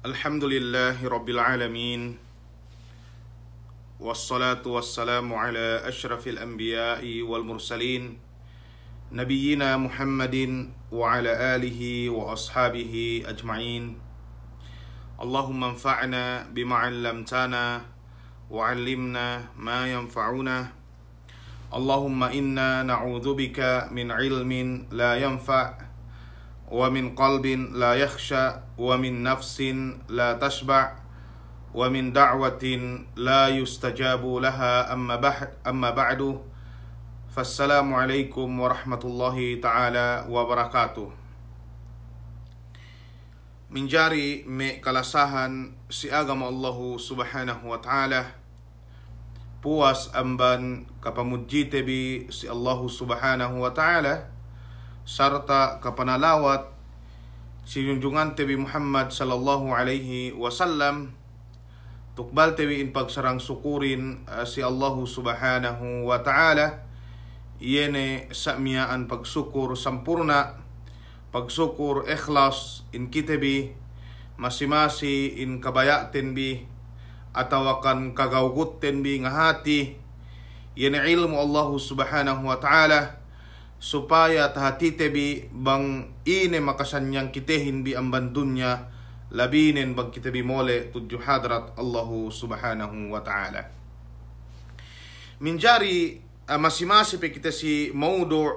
الحمد لله رب العالمين والصلاة والسلام على أشرف الأنبياء والمرسلين نبينا محمد وعلى آله وأصحابه أجمعين اللهم انفعنا بما علمتنا وعلمنا ما ينفعنا اللهم إنا نعوذ بك من علم لا ينفع ومن قلب لا يخشى ومن نفس لا تشبع ومن دعوة لا يستجاب لها أما بعد أما بعد فالسلام عليكم ورحمة الله تعالى وبركاته من جاري me kalasahan si agama Allah subhanahu puas amban kapamudjitebi si Allah subhanahu wa ta'ala serta kepenalawat sinunjungan Tebi Muhammad sallallahu alaihi wasallam tukbal Tebi in pagsarang sukurin eh, si Allah subhanahu wa ta'ala yene sa'miyaan pagsukur sampurna pagsukur ikhlas in kitabi masimasi in kabayaten bi atawakan kagawgutten bi ngahati yene ilmu Allah subhanahu wa ta'ala supaya tahatitebi bang ine makasanyang kitehin bi amban dunya labinen bang kitebi mole tudju hadrat Allahu subhanahu wa ta'ala min jari uh, ah, masimasip kita si maudu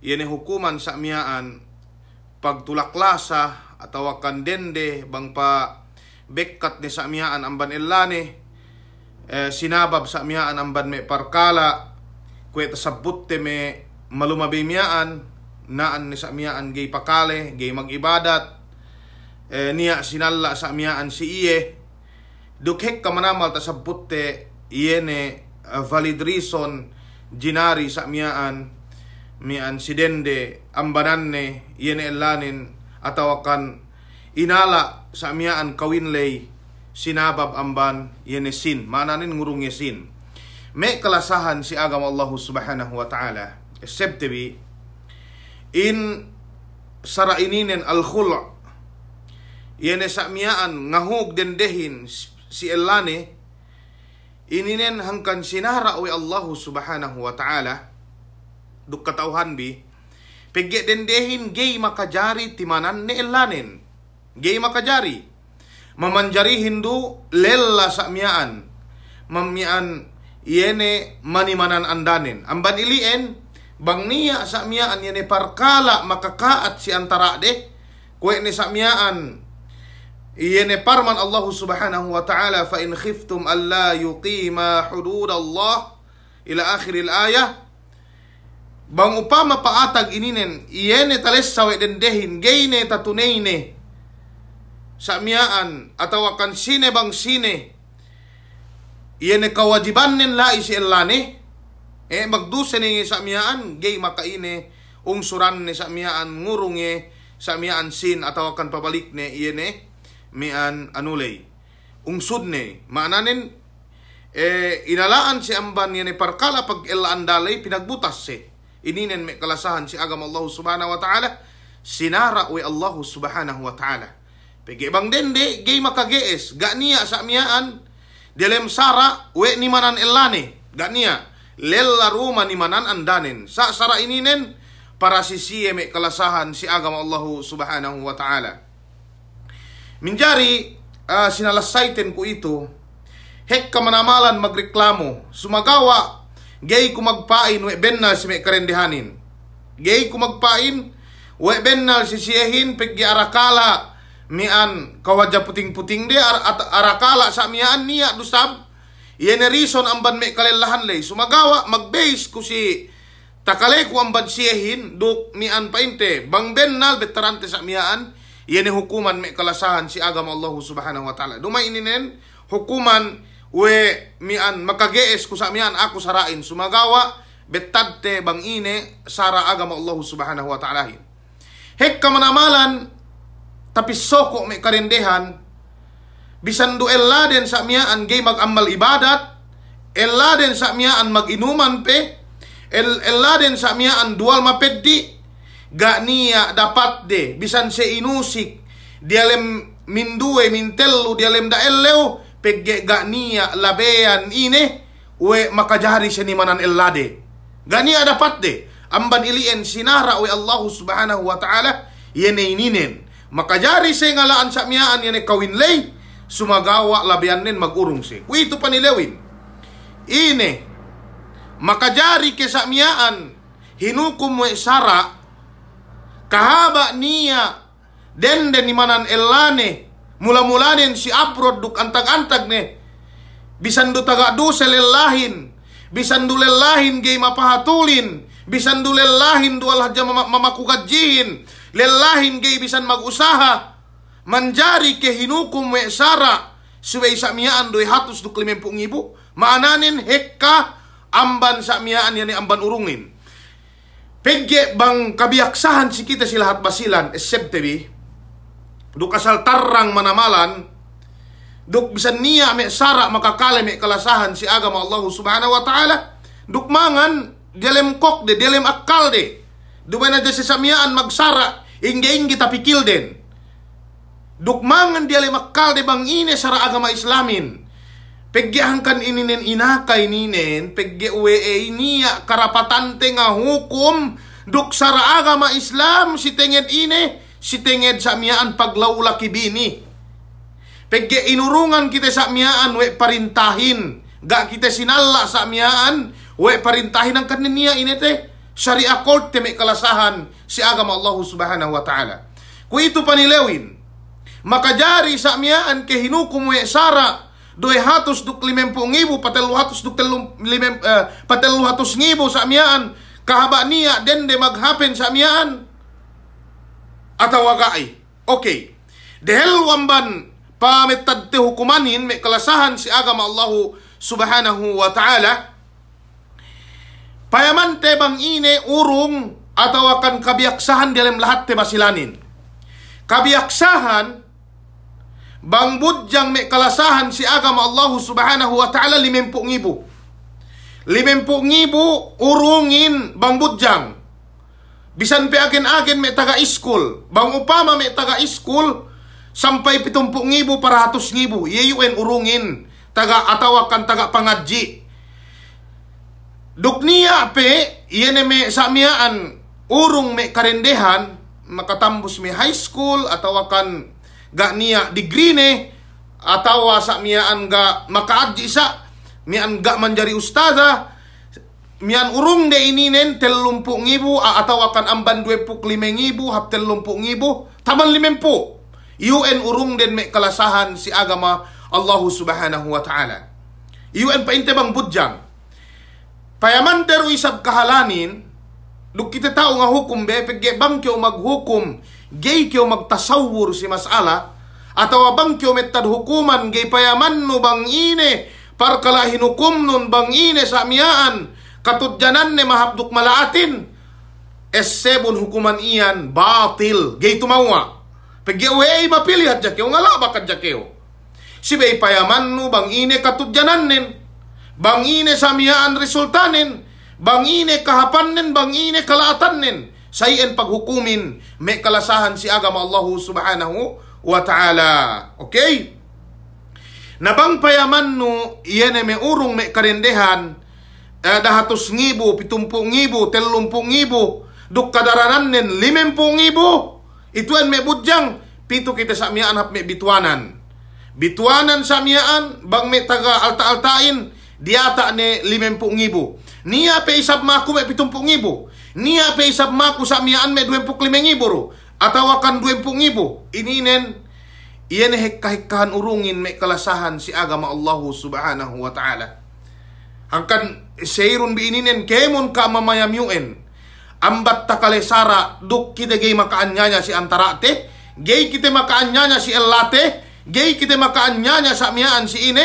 yene hukuman sa miaan pagtulaklasa atawa kandende bang pa bekat ni sa miaan amban illane eh, sinabab sa miaan amban me parkala kwet sabutte me malumabi miyaan, naan ni sa miyaan gay pakale, gay magibadat, eh, niya sinalla sa miyaan si iye, dukhek ka manamal ta sabute iyene uh, eh, valid reason ginari sa miyaan mi ansidende ambananne iyene elanin atawakan inala sa miyaan kawinlay sinabab amban iyene sin mananin ngurung sin me kalasahan si agama Allah subhanahu wa ta'ala Septebi in sara ininen al khula yene samiaan ngahuk den dehin si elane ininen hangkan sinara oi Allah subhanahu wa ta'ala duk katauhan bi pegge den dehin gei makajari timanan ne elanen gei makajari memanjari Hindu lella samiaan mamian yene manan andanen amban ilien Bang niya samiaan yan parkala makakaat si antara deh. Kue ni samiaan. yan parman Allah subhanahu wa ta'ala fa in khiftum alla yuqima hudud Allah ila akhir akhiril ayah. Bang upama paatag ininen iyan tales sawe dendehin gayne tatunayne. Samiaan atau akan sine bang sine. yan kawajiban nin la isi illani. Eh magdusa ni sa miyaan gay makaine eh. ung suran ni sa miyaan ngurong eh sa miyaan sin ataw kan pabalik ni iyan eh mian anulay. Ung sud ni maananin eh inalaan si amban ni parkala pag ilaan dalay pinagbutas si. Eh. Ininen may kalasahan si agam Allah subhanahu wa ta'ala sinara we Allah subhanahu wa ta'ala. Pigi bang dende gay makagees ganiya sa miyaan dilem sara we ni manan ilani ganiya lelaru manimanan Sa saksara ini nen para sisi emek kelasahan si agama Allah subhanahu wa ta'ala minjari uh, eh, sinalasaitin ku itu hek kemanamalan magreklamo sumagawa gay ku magpain we bennal si mek karendihanin gay ku magpain we bennal sisihin pegi arakala mian kawaja puting-puting dia ar arakala mian niat dusab Iyan reason ang ban may kalilahan lay. Sumagawa, mag-base ko si takalay ko ang ban duk ni an painte, bang bennal veterante sa miyaan, iyan hukuman may kalasahan si agam Allah subhanahu wa ta'ala. Dumay ininen, hukuman we mian makagees ko sa mian ako sarain sumagawa betadte bang ine sara agama Allah subhanahu wa ta'ala. Hek kamanamalan, manamalan tapisoko may karendehan bisan do ella den an gay mag-amal ibadat ella den an mag-inuman pe El, ella den an dual mapeddi ga niya dapat de bisan se inusik dialem mindue mintelu dialem da elleo pegge ga niya labean ine we makajari se manan ella de ga niya dapat de amban ilien sinara we Allah subhanahu wa ta'ala yene ininen makajari se ngalaan an yene kawin lay sumagawa labianin magurong si. Wito panilewin, Ine, makajari kesamiaan hinukum mo sara kahaba niya den den manan elane mula-mulanin si aprod duk antag-antag ne bisan do taga do selelahin bisan do lelahin gay mapahatulin bisan do lelahin do haja mamakugadjihin lelahin gay bisan magusaha manjari sara weksara suwei samiaan doi hatus duk limem pung ibu maananin hekka amban samiaan yani amban urungin pegge bang kabiaksahan si kita silahat basilan esep tebi duk asal tarang manamalan duk bisa nia me sara maka kale me kalasahan si agama Allah subhanahu wa ta'ala duk mangan dilem kok de dilem akal de Dumana na samiaan magsara ingge ingge tapi den Dukmangan di alimakkalde bang ine sara agama islamin. Pegyahan kan ininen inakay ninen, pegya uwe e niya karapatante nga hukom, duk sara agama islam si tenged ine, si tenged sa miyaan paglaula kibini. Pegya inurungan kita sa miyaan we parintahin, ga kita sinalla sa miyaan we parintahin ang kaniniya inete, syariah court teme kalasahan si agama Allah subhanahu wa ta'ala. Kung ito panilawin, Maka jari samiaan mu sara dua ratus duk limempu ngibu patelu hatus duk telu limem eh, patelu hatus ngibu samiaan kahaba nia den de maghapen samiaan atau wagai. Oke. Dehel wamban pamit te hukumanin me kelasahan si agama Allahu subhanahu wa ta'ala payaman te bang ine urung atau akan kabiaksahan dalam lahat te basilanin kabiaksahan Bang budjang mek kalasahan si agama Allah subhanahu wa ta'ala limempuk ngibu. Limempuk ngibu urungin bang budjang. Bisan pe agen-agen mek taga iskul. Bang upama mek taga iskul sampai pitumpuk ngibu para ratus ngibu. Yeyuen urungin taga atawakan taga pangaji. Duknia pe yene me samiaan urung mek karendehan makatambus me high school atau akan gak niat di nih eh. atau wasak mian gak maka sa mian gak menjadi ustazah mian urung de ini nen telumpuk ngibu atau akan amban dua puk lima ngibu hap telumpuk ngibu taman iu UN urung den mek kelasahan si agama Allah subhanahu wa ta'ala UN inte bang budjang payaman teru isab kahalanin duk kita tahu nga hukum be pege bang umag hukum gay kyo magtasawur si masala, ataw abang kyo metad hukuman, gay payaman no bang ine, parkala hinukum nun bang ine sa amiyaan, katudyanan ne mahapduk malaatin, esebon hukuman iyan, batil, gay tumawa. Pagyawe ay mapilihat dya kyo, nga laba ka dya Si bay payaman no bang ine katudyanan nin, bang ine sa amiyaan resultanin, bang ine kahapan nin, bang ine kalaatan nin, syai'an paghukumin may kalasahan si agama Allah Subhanahu wa taala. Okay? Nabang payaman no iyene me urung me karendehan eh, dahatus ngibu, pitumpung ngibu, telumpung ngibu, duk kadaranan nen limempung ngibu. Ituan me budjang pito kita sa miaan hap me bituanan. Bituanan sa bang me taga alta-altain diata ni limempung ngibu. Niya pe isab maku me pitumpung ngibu. Nia pe isap maku samiaan me duem puk limeng iburu. Atau akan duem puk ibu. Ini nen. Ia ne hekka urungin me kelasahan si agama Allah subhanahu wa ta'ala. Angkan seirun bi ini nen kemun ka mamayam yuen. Ambat takale sara duk kita gei nyanya si antara teh. gay kita nyanya si elate. gay kita mia samiaan si ini.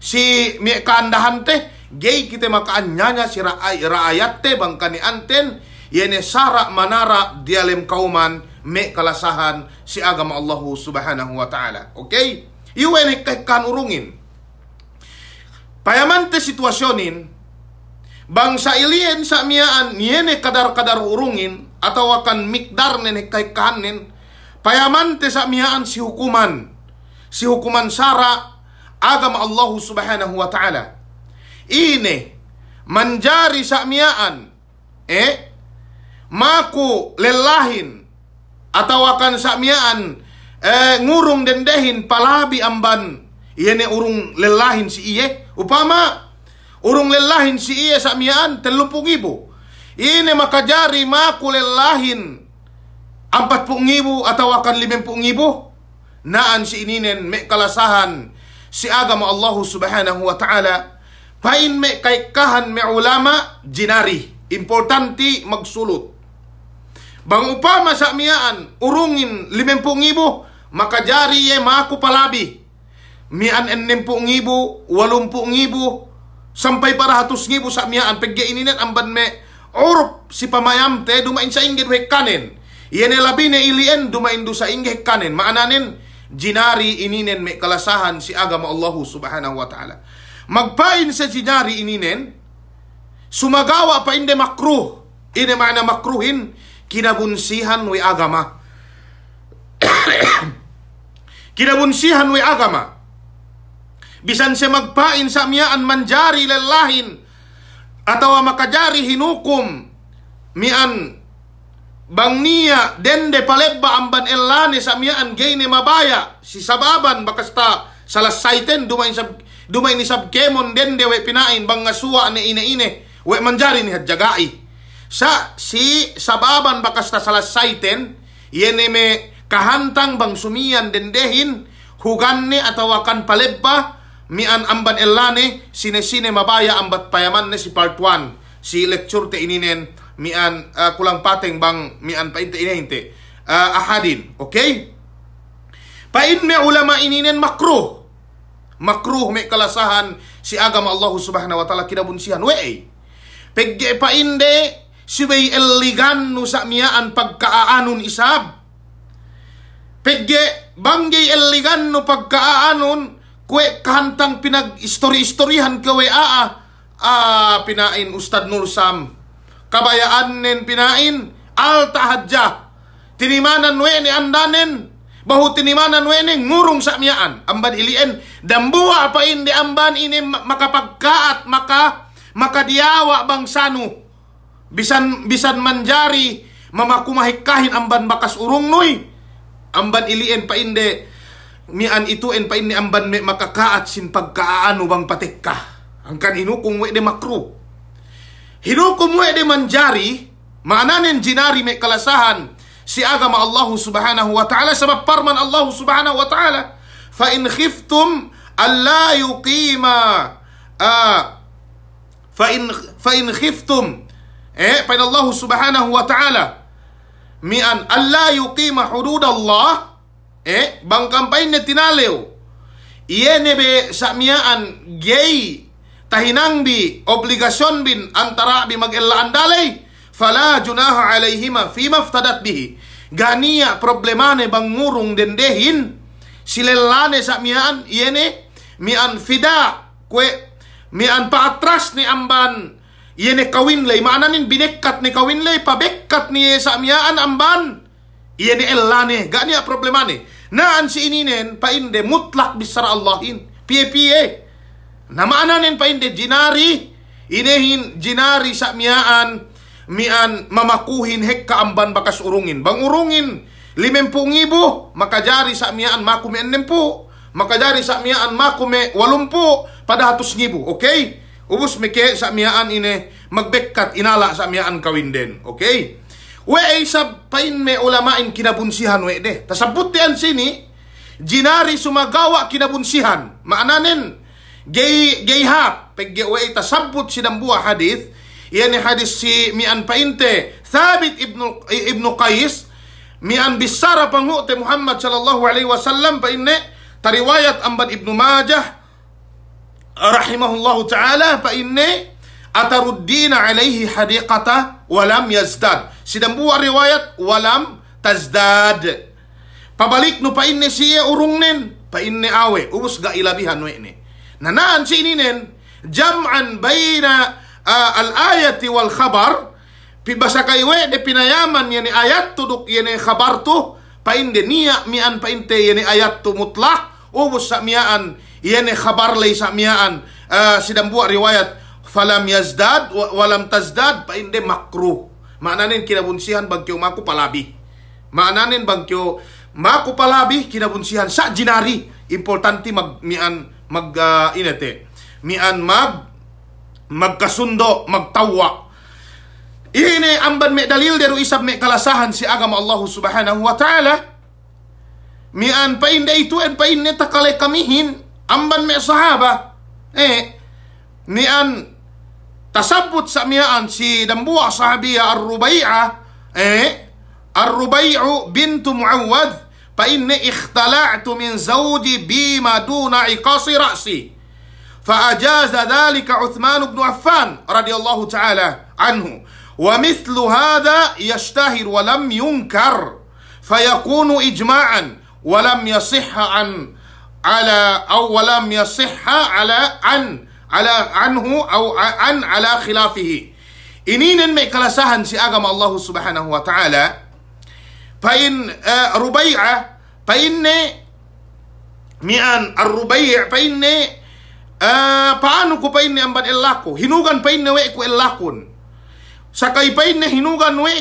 Si me kandahan teh gay kita makan nyanya si rakyat te bangkani anten yene sara manara dialem kauman me kalasahan si agama Allah Subhanahu wa taala. Okay? ne kekan urungin. Payaman te situasionin bangsa ilien samiaan, yene kadar-kadar urungin atau akan mikdar nenek kekanin payaman te samiaan si hukuman si hukuman sara agama Allah Subhanahu wa taala ini menjari sakmiaan eh maku lelahin atau akan sakmiaan eh, ngurung dendehin palabi amban ini urung lelahin si iye upama urung lelahin si iye sakmiaan telupung ibu ini maka jari maku lelahin empat pung ibu atau akan lima pung ibu naan si ininen mek kalasahan si agama Allah subhanahu wa ta'ala Fain me kaikahan me ulama jinari. Importante magsulot. Bang upama sa miaan, urungin limempung ibo, makajari ye maku palabi. Mian enempung ibo, walumpung ibo, sampay para hatus ngibo sa miaan. Pagya ininan amban me orop si pamayam te, dumain sa inggit kanin. Iyan labi na ilien, dumain do sa inggit kanin. Maananin, jinari ininen me kalasahan si agama Allah subhanahu wa ta'ala. Magpain sa jinari ininen, sumagawa pa inde makruh, ine mana makruhin, kinabunsihan we agama. kinabunsihan we agama. Bisan siya magpain sa miyaan manjari lalahin, atawa makajari hinukum mian bangnia dende palebba amban elane sa miyaan gay ni mabaya si sababan bakasta salasayten dumain sa Dumay ni Sabkemon dende we pinain bangasua ni ine-ine. We manjari ni hadjagai. Sa si sababan bakas ta salasaiten, yene me kahantang bang sumian dendehin, hugan ni atawakan palebba, mian amban elane, sine-sine mabaya ambat payaman ni si part 1. Si lecture te ininen, mian uh, kulang pateng bang mian pa inte inente. Uh, ahadin, okay? Pain me ulama ininen makruh makruh mek kalasahan si agama Allah Subhanahu wa taala kida sian we pegge si sibay eligan nu samiaan pagkaaanun isab pegge banggay eligan nu pagkaaanun kue kantang pinag istori-istorihan we a ah, pinain Ustad Nur Sam kabayaan nen pinain al tahajjah tinimanan we ni andanen bahuti ni manan weneng ngurong sa miyaan amban ilien dambuha pa indi amban ini eh, makapagkaat maka makadiyawa bangsano bisan bisan manjari mamakumahikahin amban bakas urong noy amban ilien pa indi mian ituin pa indi amban may makakaat sin pagkaano bang patikka ka ang kanino kung wede eh, makru hinukom wede eh, manjari maananen jinari may kalasahan si Allah Subhanahu wa Ta'ala سياغ مع الله سبحانه وتعالى سبب برمن الله سبحانه وتعالى فإن خفتم fa in آه فإن فإن خفتم إيه فإن الله سبحانه وتعالى mian alla yuqima hudud Allah eh bang kampain ne tinalew iene be samiaan gay tahinang bi obligasyon bin antara bi magella andalay fala junaha alaihima fima ftadat bihi gania problemane bang ngurung dendehin silelane sa mian yene iya mian fida kue mian paatras ni amban yene kawin lay maananin binekat ni kawin lay pabekat ni sa mian amban yene iya elane gania problemane naan si ininen inde mutlak bisara Allahin pie pie namaananin inde jinari inehin jinari sa miaan mian mamakuhin hekka amban bakas urungin. Bang urungin, limempung ibu, makajari sa mian maku me enempu. Makajari sa miaan maku walumpu, pada hatus ngibu, okay? Ubus meke sa miaan ini, magbekat inala sa miaan kawinden, okay? We ay pain me ulamain kinabunsihan we de. Tasabutian sini, jinari sumagawa kinabunsihan. Maananin, gay gay hap, pegge we tasabut sidang buah hadith, yani hadis si mi'an painte Thabit ibnu ibnu Qais mi'an bisara pangute Muhammad sallallahu alaihi wasallam painne tariwayat amban ibnu Majah rahimahullahu taala painne ataruddina alaihi hadiqata walam yazdad sidang buah riwayat walam tazdad pabalik nu painne siya urung nen painne awe ubus ga ilabihan we naan nanaan si ini nen jam'an baina Ah, al-ayati wal khabar pi kai we de pinayaman yani ayat tuduk yani khabar tu pain de niya mian pain te yani ayat tu mutlak ubus oh, mian yani khabar lay samiaan uh, ah, sidang buat riwayat falam yazdad walam tazdad pain de makruh maknanin kinabunsihan bagkyo maku palabi maknanin bagkyo maku palabi bunsihan sa jinari importante mag mian mag uh, ah, inete mian mag magkasundo, magtawa. Ini amban me dalil deru isab me kalasahan si agama Allah Subhanahu wa taala. Mi an painda itu en painne takale kamihin amban me sahaba. Eh mian an tasabut samiaan si dambua sahabia ar rubaya. eh Ar-Rubai'u bintu muawad fa inni ikhtala'tu min zawji bima duna iqasi ra'si. فأجاز ذلك عثمان بن عفان رضي الله تعالى عنه ومثل هذا يشتهر ولم ينكر فيكون إجماعا ولم يصح عن على أو ولم يصح على عن على عنه أو عن على خلافه إنين nan mai kalasahan si الله سبحانه وتعالى فإن آه، ربيعة فإن مئة الربيع فإن Eh, paano ko pa inni ambad ellako hinugan pa inni we ko ellakon sakay pa inni hinugan we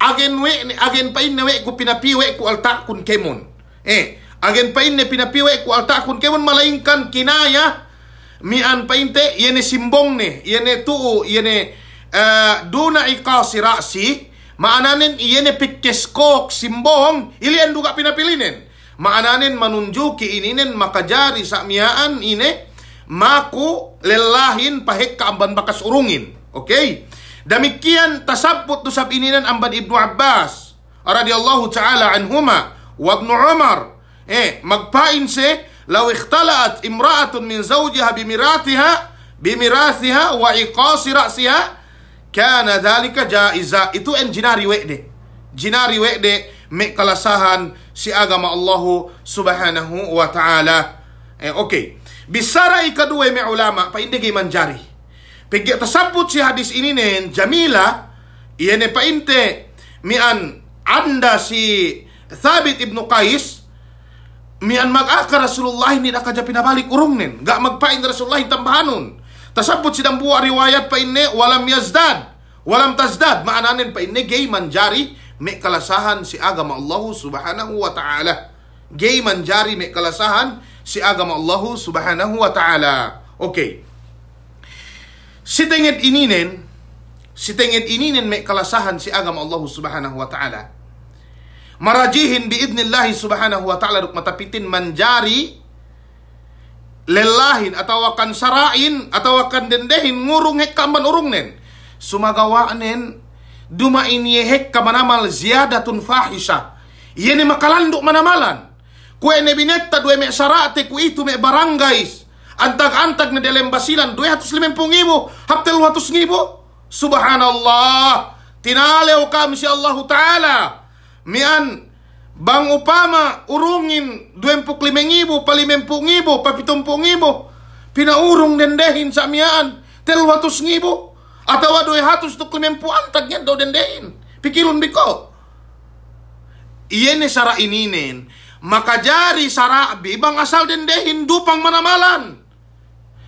agen we agen pa inni we ko pinapi kun ko altakon kemon eh agen pa inni pinapi we ko altakon kemon malainkan kinaya mian pa inte yene simbong ne yene tuo yene uh, eh, duna ikasi rasi maananin yene pikeskok simbong ilian duga pinapilinen maananin manunjuki ininen makajari sa miaan ine maku lelahin pahek ka amban bakas urungin. Okay? Demikian tasabut tusab ininan amban Ibnu Abbas radhiyallahu taala anhuma wa Ibnu Umar. Eh, magpain si law ikhtalaat imra'atun min zawjiha bimiratiha bimiratiha wa iqasi ra'siha kana dhalika jaiza. Itu en jinari wekde. Jinari wekde me kalasahan si agama Allahu subhanahu wa ta'ala. Eh, okay. Bisara ikadua me ulama paindigay manjari. Pegi tasabut si hadis ini nen Jamila iene e painte mian anda si Thabit ibnu Qais mian mag-aka Rasulullah ni nakaja pinabalik urung nen. mag magpain Rasulullah tambahanun Tasabut si dambuwa riwayat pa inne walam yazdad. Walam tazdad maananin pa inne gay manjari may kalasahan si agama Allah subhanahu wa ta'ala. Gay manjari me kalasahan si agama Allah Subhanahu wa taala. Okey. Si tengit ini nen si tengit ini nen mek kalasahan si agama Allah Subhanahu wa taala. Marajihin bi biidnillah Subhanahu wa taala duk matapitin manjari lelahin atau akan sarain atau akan dendehin ngurung hek kamban urung nen. Sumagawa nen duma ini hek kaman amal ziyadatun fahisha. Yene makalanduk manamalan. Kue ne binetta dua mek sarate ku itu mek guys. Antak-antak ne dalam basilan dua ratus lima puluh ribu, hampir dua ratus ribu. Subhanallah. Tinale kami si Allah Ta'ala. Mian bang upama urungin dua puluh lima ribu, limeng puluh ribu, tapi Papitumpung ribu. Pina urung dendehin samian, telu ratus ribu. Atau dua ratus tu puluh antaknya do dendehin. Pikirun biko. Iene sara nen. Maka jari sarabi bang asal dendehin dupang manamalan.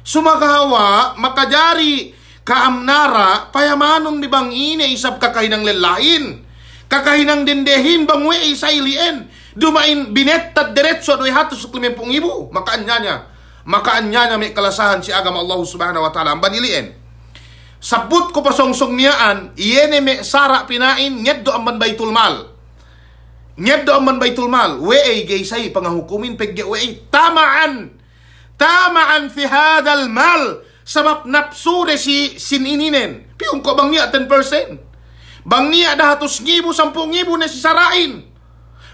Sumagawa, maka jari kaamnara payamanong di bang ini isap kakahinang lelain. Kakahinang dendehin bang we isa ilien. Dumain binetad diretso 250 ibu. Maka anyanya. Maka anyanya may kalasahan si agama Allah subhanahu wa ta'ala. Ang ilien. Sabut ko pasongsong niyaan, iene me sara pinain, nyeddo amban baitul mal. Nyeddo man baitul mal gay gaysay pangahukumin pegya we'y tamaan tamaan fi hadal mal sa mapnapsure si sinininen piung ko bang niya 10% bang niya dahatus ngibo sampung ngibo na si sarain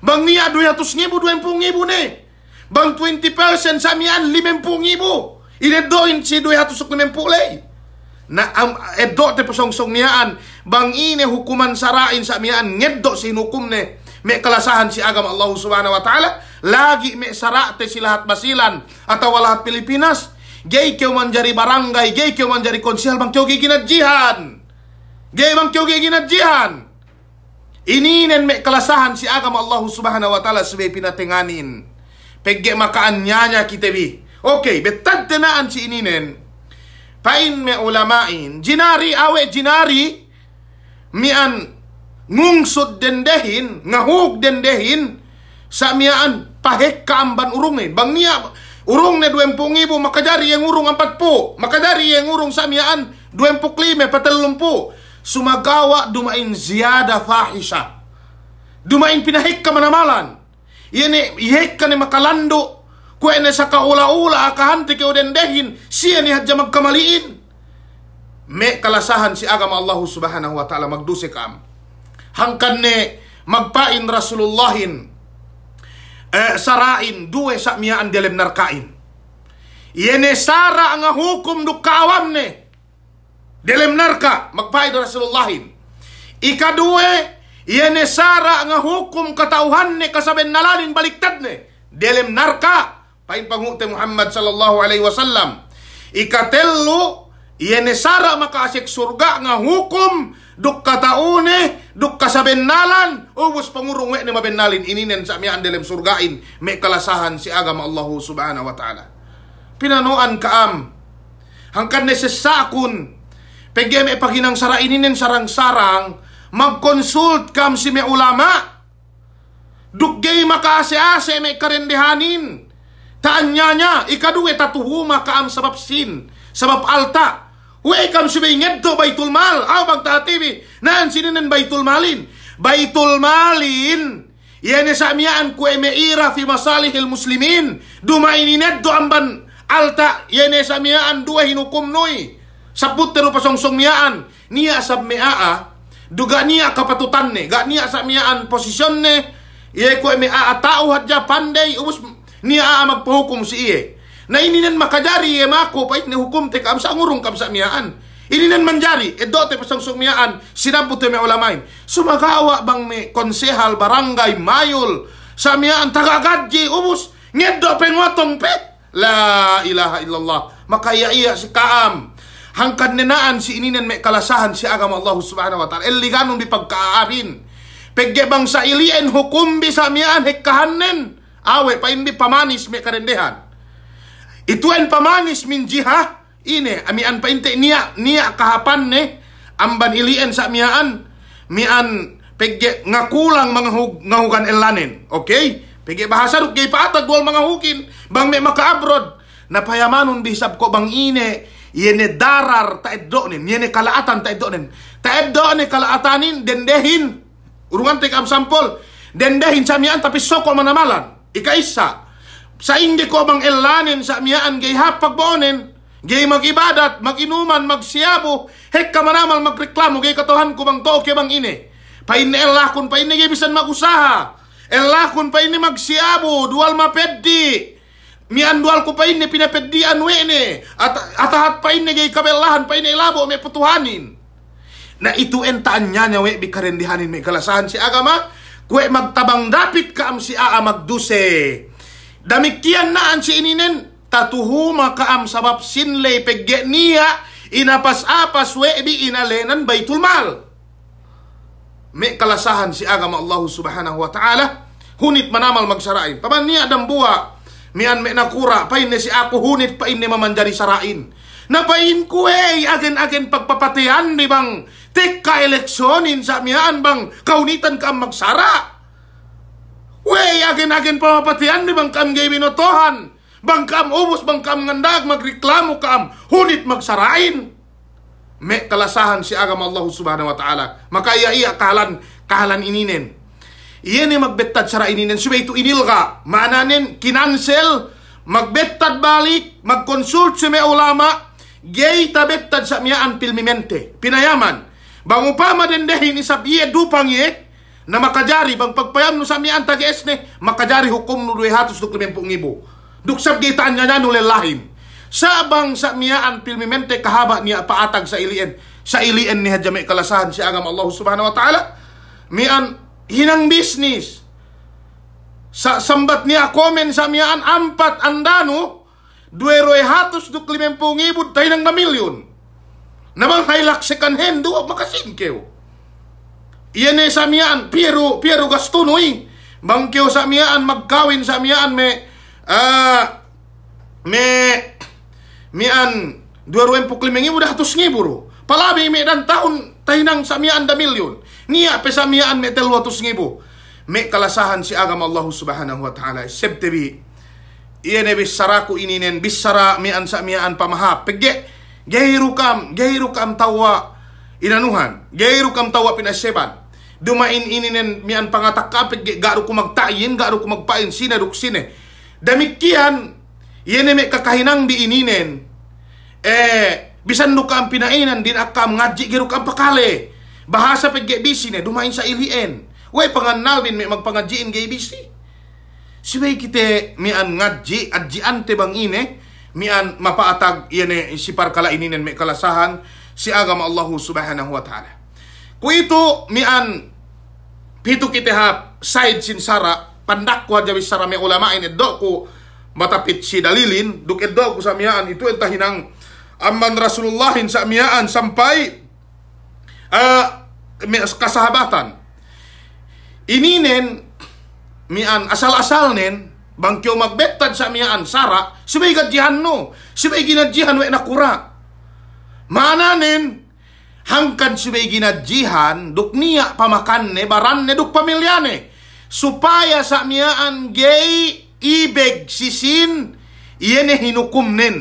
bang niya duyatus ngibo duwempung ngibo ne bang 20% sa mian limempung ngibo ineddoin si duyatusok limempulay na ang um, eddo te pasongsong niyaan bang ine hukuman sarain sa mian ngeddo sinukum ne mek kelasahan si agama Allah Subhanahu wa taala lagi mek serak te silahat basilan atau walahat Filipinas. gay keu manjari barangay gay keu manjari konsial bang keu giginat jihan gay bang keu giginat jihan ini nen mek kelasahan si agama Allah Subhanahu wa taala sebe pinatenganin pegge makaan nyanya kita bi okay betad tenaan si ini nen pain me ulamain jinari awe jinari mian ngungsut dendehin ngahuk dendehin samiaan pahek kamban urung nih bang nia urung nih dua empung ibu maka jari yang urung empat pu maka jari yang urung samiaan dua empuk lima petelumpu sumagawa dumain ziyada fahisha dumain pinahik ka manamalan ini ihek ka ni makalando kue ne saka ula-ula akahanti ke udendehin siya ni hajja magkamaliin me kalasahan si agama Allah subhanahu wa ta'ala hangkanne magpain rasulullahin eh, sarain duwe sa miya ang delem narkain. Yene sara ang hukom do kaawam ne. Delem narka magpain rasulullahin. Ikadue yene sara ang hukom katauhan ne kasaben nalalin baliktad ne. Delem narka pain pangute Muhammad sallallahu alaihi wasallam. Ikatello Iyenesara makasik surga nga hukum duk kataone duk kasabennalan ubos pangurungwe ni mabennalin ini nen miyan dilem surgain may kalasahan si agama Allah subhanahu wa ta'ala pinanuan kaam hangkan nesesakun pegem e paginang sara nen sarang-sarang magkonsult kam si may ulama dukgay makaase-ase may karendehanin taanya nya ikaduwe tatuhuma kaam sabab sin sabab alta Wae kam si ngedto Baitul Mal. Aw pagtatibi. Naan sininen Baitul Malin. Baitul Malin. Yene sa ku eme ira fi masalihil muslimin. net do amban alta. yene nesa dua hinukum noi, Saput teru pasongsong miaan. nia sab meaa. Duga niya kapatutan ne. Ga niya sa posisyon ne. Ye ku emeaa tau hadja pandai. Ubus niya magpahukum si iye. Naininan makajari e mako pait ni hukum te kamsa ngurong kamsa miyaan. Ininan manjari, edo eh, te pasangsong miyaan, sinabu te ulamain. Sumagawa bang me konsehal barangay mayol sa miyaan tagagadji ubus ngedo pengotong pet. La ilaha illallah. Makayaiya si kaam. Hangkad nenaan si ininan me kalasahan si agama Allah subhanahu wa ta'ala. Eliganong di pagkaaabin. Pegge bang sa ilien hukumbi sa miyaan hekahanen. Awe pa hindi pamanis me karendehan. Ituan pamanis min jihah ini ami an painte niya niya kahapan ne amban ilian sa miyan miyan pegge ngakulang mga hug, ngahugan elanin. Okay? Pegge bahasa ruk gay paatag wal mga hukin bang me maka na napayamanon bisab ko bang ine yene darar taeddonin yene kalaatan taeddonin taeddonin kalaatanin dendehin urungan tek am sampol dendehin sa mian tapi sokol manamalan ika isa Sa hindi ko bang elanin sa amyaan gay hapagbonin, gay magibadat, maginuman, magsiyabo, hek ka manamal magreklamo, gay katuhan ko bang toke bang ini. Paini elakon, paini gay bisan magusaha, elakon paini magsiyabo, dual mapeddi, mian dual ko paini pinapeddi anwe ni, at atahat paini gay kabelahan, paini labo may putuhanin. Na itu entaan niya niya, we, bikarendihanin may kalasahan si agama, kwe magtabang dapit ka am si aa magduse Damikyan naan si ininen tatuhuma kaam sabab sinlay pegge niya inapas-apas webi inalenan baitul mal. May kalasahan si agama Allah subhanahu wa ta'ala. Hunit manamal magsarain. Paman niya dambuha. Mian may nakura. Pain si ako hunit pain ni mamanjari sarain. Napain ko eh. Agen-agen pagpapatihan ni bang tek ka eleksyonin sa mihaan bang kaunitan ka magsara. Wey, agin-agin pamapatian ni bangkam gay binotohan. Bangkam ubos, bangkam ngandag, magreklamo kam, hunit magsarain. Me kalasahan si agam Allah subhanahu wa ta'ala. Maka iya iya kahalan, kahalan ininen. Iyan ay magbettad sara ininen. Subay to inilga. Mananen kinansel, magbettad balik, magkonsult si me ulama, gay tabettad sa miyaan pilmimente. Pinayaman. Bangupama dendehin isab iya dupang iye, na makajari bang pagpayam no sa mian tagi esne makajari hukom no 250,000 duksab gitaan nga nanu lelahim sa bang sa miaan pilmimente kahaba niya paatag sa ilien sa ilien ni hajami kalasahan si agam Allah subhanahu wa taala mian hinang business sa sambat niya komen sa miaan ampat andano dueroy hatos duklimempong ibud tayo ng na milyon nabang hailaksikan hen duwa makasingkew Iyene samiaan piero piero gastunoy bangkyo samiaan magkawin sa samiaan me uh, me an dua mian puklimingi udah hatus ngiburo palabi me dan tahun tahinang samiaan da milyon niya pe samiaan me tel hatus ngibo me kalasahan si agama Allah subhanahu wa ta'ala sebtebi iyene bisaraku ininen bisara sa samiaan pamaha pege gairu kam gairu kam tawa inanuhan. Gayro kam tawa pinasyeban. Dumain ininen mian pangatakapit garo ko magtayin, garo ko magpain, sinaruk sine. Damikian, yene me kakahinang di ininen. Eh, bisan no ka ang pinainan, din akam ngaji giro kam pakale. Bahasa pagbisi ne, dumain sa ilien. Way panganal din me magpangajiin gay bisi. Sibay kite mian ngaji, adjiante bang ine, mian mapaatag yene si parkala ininen may kalasahan, si agama Allah Subhanahu wa taala. Kuitu mian pitu kitihap said sinsara pandakwa sara me ulama ini doku mata si dalilin duk edo ku samiaan itu entah hinang amman in samiaan sampai uh, kasahabatan ini nen mian asal-asal nen bangkyo magbetan samiaan sara sebagai jihan no sebagai jihan we kurang mananin hangkan subegina jihan duk niya pamakanne baranne duk pamilyane supaya samiaan gay ibeg sisin iyene nen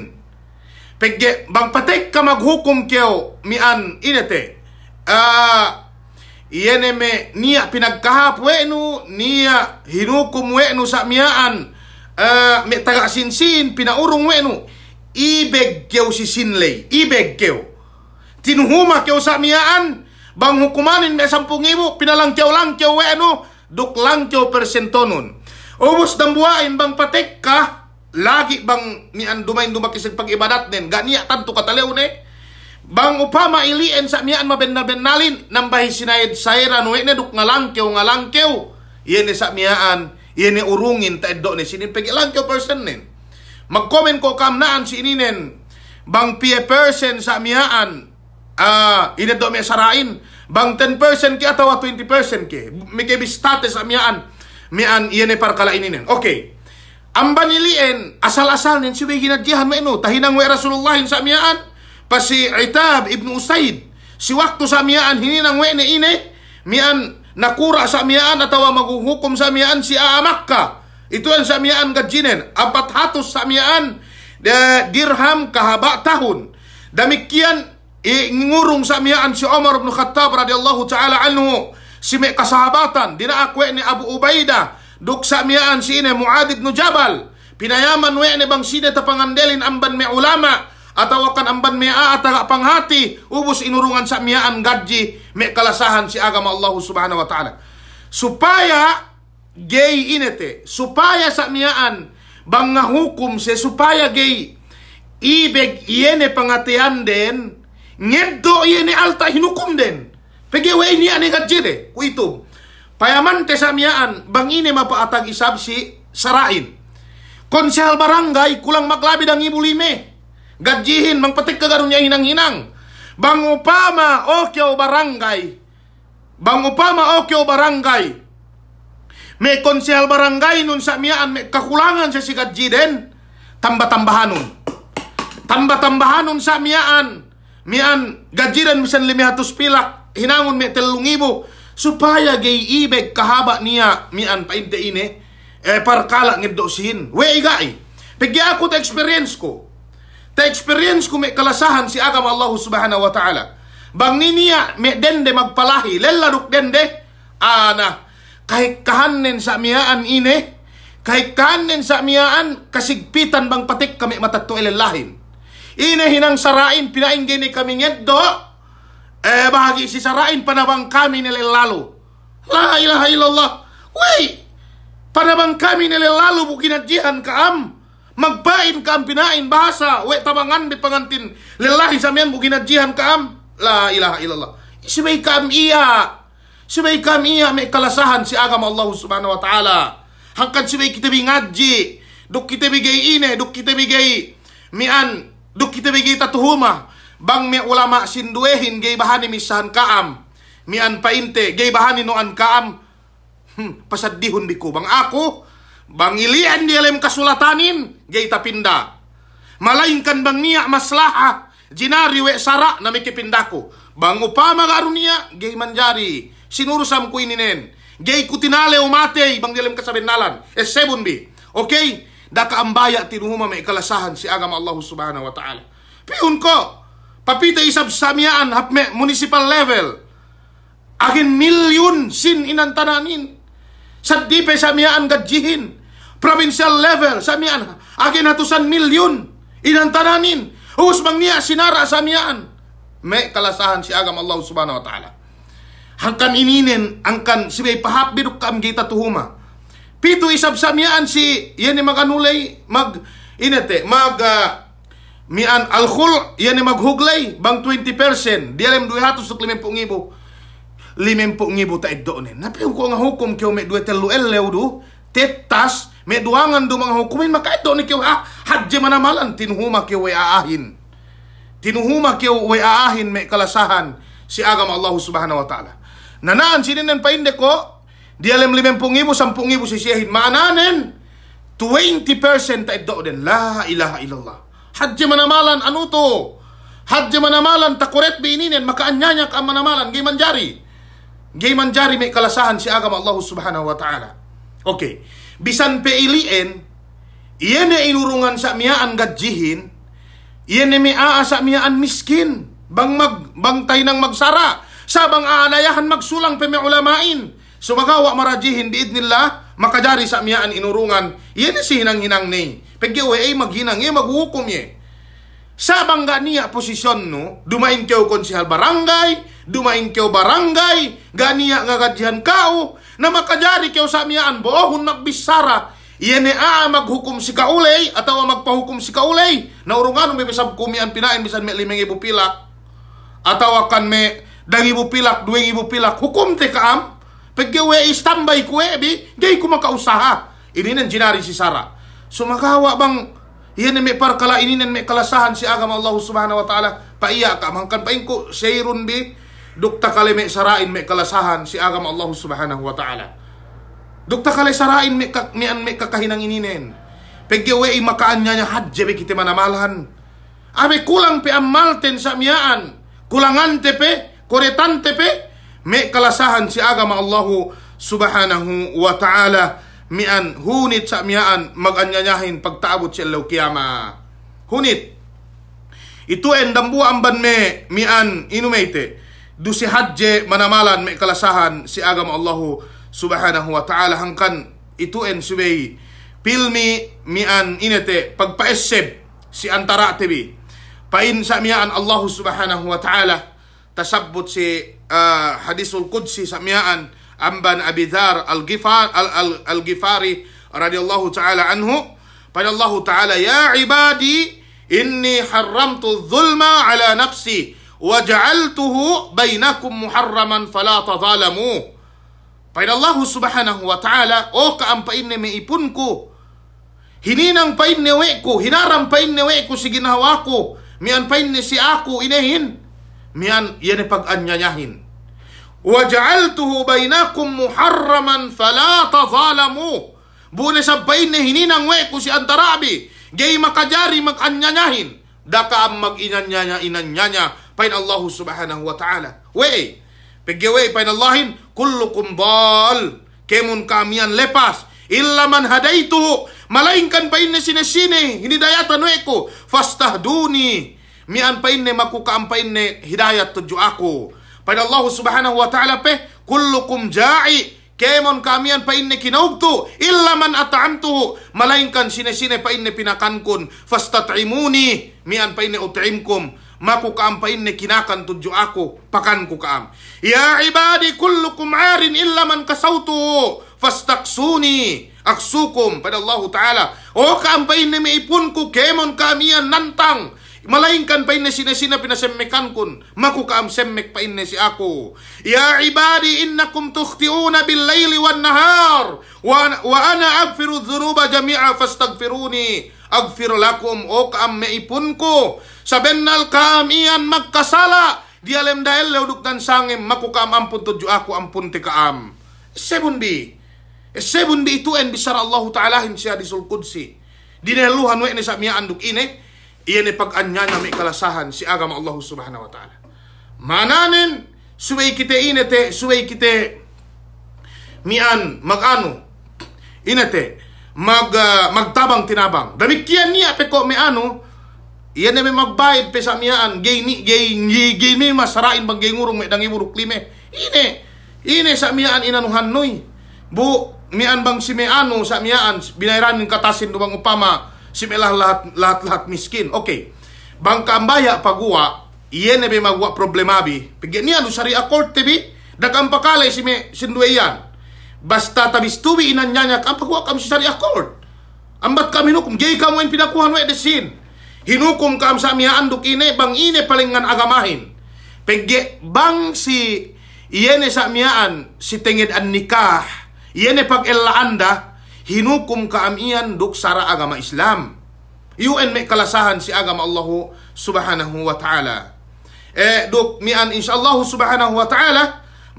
pegge bang patek ka maghukum keo mian inete uh, iyene me niya pinagkahap wenu niya hinukum wenu sa miaan uh, me tagasinsin pinaurung wenu ibeg keu si sinlay ibeg keu huma keu sa bang hukumanin me sampung ibu pinalang keu lang keu duk lang keu persentonun obus dambuain bang patek lagi bang mian dumain dumakisig pagibadat den ganiya tantu katalew ne Bang upama iliin sa mian mabenda-bendalin nambahi sinayad sairan we ne duk ngalangkew ngalangkew. Iyan sa miaan, urungin ta eddo ni sinin pagi langkew person nin. Mag-comment ko kamnaan si ininen. Bang pie person sa amiyaan. Ah, uh, inado may sarain. Bang 10% ki atawa 20% ki. May kebi status amiyaan. Mian iyan par kala ininen. Okay. Ang banilien, asal-asal nin si may ginadyahan maino. Tahinang wa Rasulullah sa amiyaan. Pasi Itab ibn Usaid. Si wakto sa amiyaan, hininang we ni ine. Mian nakura sa amiyaan atawa maghuhukom sa amiyaan si Aamakka. Itulah samian jinen. Empat ratus samian eh, dirham kahabak tahun. Demikian ngurung samian si omar bin Khattab radhiyallahu taala anhu. Si mek kasahabatan dina aku ni Abu Ubaidah duk samian si ini Muadz bin Jabal. Pinayaman we ni bang sine tapangandelin amban me ulama atau akan amban mea atau panghati ubus inurungan samiaan gaji me kalasahan si agama Allah Subhanahu wa taala. Supaya gay inete. Supaya sa bang banga hukum se supaya gay. Ibeg iene pangatian den, ngeddo iene alta hinukum den. Pegewe ini ane gajire, kuitum. Payaman te sa bang ini mapaatag isabsi sarain. konsel barangay, kulang maglabid ang ibulime. Gadjihin, mangpatik kagaroon niya hinang-hinang. Bang upama, okyo barangay. Bang upama, okyo barangay. May konsehal barangay nun sa miyaan, may kakulangan sa sikat jiden. Tamba-tambahanon. Tamba-tambahanon sa miyaan. Mian, gajiran misan limihatus pilak, hinangon mi telungibo, supaya gay ibeg kahaba niya, mian painte ine, eh parkala ngibdosihin. We igay, pigya ako ta experience ko. Ta experience ko may kalasahan si agam Allah subhanahu wa ta'ala. Bang niniya, may dende magpalahi, lelaruk dende, ana, Kay kanen sa miyaan ine kay kanen sa miyaan, kasigpitan bang patik kami matatto ilalahin. Ine hinang sarain, pinaingge ni kami ngeddo, eh bahagi si sarain, panabang kami nililalo. La ilaha illallah. Wait! Panabang kami nililalo mo ginadyahan kaam. Magbain kaam pinain bahasa. We tabangan di pangantin. Lilahi samian miyan mo ginadyahan kaam. La ilaha illallah. Isibay kaam iya. Sebagai kami yang kalasahan si agama Allah Subhanahu wa taala. Hangkan sebagai kita bi ngaji, duk kita bi gai ine, duk kita bi gai mian, duk kita bi gai tatuhuma. Bang mi ulama sinduehin gai bahani misahan kaam. Mian painte gai bahani noan kaam. Hmm, pasadihun biku bang aku bang ilian di alam kasulatanin gai tapinda. Malainkan bang niak maslahah jinari we sara namiki pindaku. Bang upama garunia gai manjari sinurusam ko ininen. Gay ko o umate ibang dilem kasabinalan. E S7B. Okay? Da kaambaya tinuhuma may ikalasahan si agam Allah subhanahu wa ta'ala. Piyon ko. Papita isab samiaan hapme municipal level. Akin milyon sin inantananin. Sa dipe samiaan gadjihin. Provincial level samiaan. Akin hatusan milyon inantananin. Uus bang niya sinara samiaan. May kalasahan si agam Allah subhanahu wa ta'ala hangkan ininen angkan si may pahabirok kam gita tuhuma. Pito isabsamyaan si yan ni maganulay mag inete mag uh, mian alkhul yan ni maghuglay bang 20% dialem 200 sa klimpong ibo limempong ibo ta iddoonin. Napiyong ko nga hukom kyo may duwe telu elew do tetas may duwangan do mga hukumin iddo ni kyo ha ah, hadje manamalan tinuhuma kyo way aahin. Tinuhuma kyo way aahin may kalasahan si agam Allah subhanahu wa ta'ala. Nanaan sininen painde ko, di alam limampung ibu, sampung ibu sisihin. Maananin. 20% ta iddo din. La ilaha illallah. Hadji manamalan, ano to? Hadji manamalan, takuret bininin, makaanyanyak ang manamalan, gimanjari. Gimanjari may kalasahan si agama Allah subhanahu wa ta'ala. Okay. Bisan peiliin, iyan ay inurungan sa miyaan gadjihin, iyan ay may sa miyaan miskin, bang, mag, bang tayo ng magsara, Sabang aanayahan magsulang peme ulamain. Sumagawa marajihin biidnillah, makajari sa miyaan inurungan. Yan si hinang-hinang ni. Pagyawa ay eh, eh, maghinang eh, maghukom eh. Sabang ga niya posisyon no, dumain kayo konsihal barangay, dumain kayo barangay, ganiya nga gadyan kao, na makajari kayo sa miyaan, bohon nagbisara, Iyan ni a ah, maghukom si kaulay atawa magpahukom si kaulay. Naurungan may bisab kumian pinain bisan may limang ibupilak. Atawa kan may ibu pilak, dua ibu pilak, hukum teh kaam. Pagyawe istambay ko eh, bi, gay usaha. Ini nen jinari si Sarah. Sumakawa bang, iyan may parkala, ini nen kalasahan si agama Allah subhanahu wa ta'ala. iya iya mangkan pak ingku seirun bi, dukta kali mek sarain may si agama Allah subhanahu wa ta'ala. Dukta kali sarain mek ka, may, ini kakahinang ininen. Pagyawe ay makaan niya hadje bi mana malahan. Abe kulang pe amal ten samiaan, Kulangan tepe tante pe me kalasahan si agama Allahu subhanahu wa ta'ala mian hunit sa mian maganyanyahin pagtaabot si Allah kiyama. Hunit. itu en dambu amban me mian inumete. Du si hadje manamalan me kalasahan si agama Allahu subhanahu wa ta'ala hangkan itu en subay pilmi mian inete pagpaesseb si antara tebi Pain sa mian Allahu subhanahu wa ta'ala تثبت si uh, hadisul qudsi samiaan amban Abi Dzar al-Ghifari al, al, radhiyallahu taala anhu pada Allah taala ya ibadi inni haramtu dzulma ala nafsi wa ja'altuhu bainakum muharraman fala tadhalamu pada Allah subhanahu wa taala o kaampain ne meipunku hininang pain ne weku hinaram pain ne weku si ginawa ko mian pain ne si aku inehin Mian yan ipag-anyayahin. وَجَعَلْتُهُ بَيْنَكُمْ مُحَرَّمًا فَلَا تَظَالَمُوا Bune sa bain ni hininang we ko si Antarabi, gay makajari mag-anyanyahin, daka ang mag-inanyanya inanyanya, pain Allah subhanahu wa ta'ala. We, pigyawe pain Allahin, Kullukum bal. kemun kamian lepas, illa man hadaituhu. malaingkan bain ni sinesine, hinidayatan we ko, fastahduni, mi an ne maku ka an ne hidayat tuju aku pada Allah subhanahu wa ta'ala pe kullukum ja'i kemon kamian pa inne kinaugtu illa man at'amtu malainkan sine-sine pa inne pinakankun fastat'imuni mian pa inne ut'imkum maku kaam pa inne kinakan tuju aku pakanku ku kaam ya ibadi kullukum arin illa man kasautu fastaksuni aksukum pada Allah Ta'ala oh kaam pa inne ku kemon kamian nantang Malainkan pa inna sinasina pinasemmekan kun. Makukaam semmek pa inna si ako. Ya ibadi innakum tukhtiuna bil layli wan nahar. Wa, wa ana aghfiru dhunuba jami'a fastaghfiruni aghfir lakum o kaam meipun ko. Sabennal kaam iyan magkasala. alam dahil leuduk dan sangem. Makukaam ampun tuju aku ampun tikaam. seven bi itu en bisar Allah Ta'ala hinsia disul kudsi. Dineluhan we ni sa miya anduk ini. Iyan ipag-anya nami kalasahan si agama Allah subhanahu wa ta'ala. Mananin, suway kite inete, suway kite mian magano inete mag uh, magtabang tinabang damikyan niya pe ko miano iyan na may magbayad pe sa miyaan gay ni gay gay, gay ni masarain bang gay ngurong may dangi lime ine ine sa miyaan inanuhan noy bu mian bang si miano sa miyaan binairan ng katasin dumang upama simelah lahat lahat, lahat miskin. Oke. Okay. ambaya pagua iye nebe magua problemabi. ni anu syariah court tebi me sime sendueyan. Basta tabis tubi inan nyanyak apa gua kam syariah court. Ambat kami nukum jei kamu yang pinakuhan we desin. Hinukum kam samia anduk ine bang ine palingan agamahin. Pegge bang si iye ne samiaan si tenged an nikah. Iye ne pag ella anda hinukum kaamian duk sara agama Islam. Iuan may kalasahan si agama Allah subhanahu wa ta'ala. Eh, duk mian insyaallah subhanahu wa ta'ala,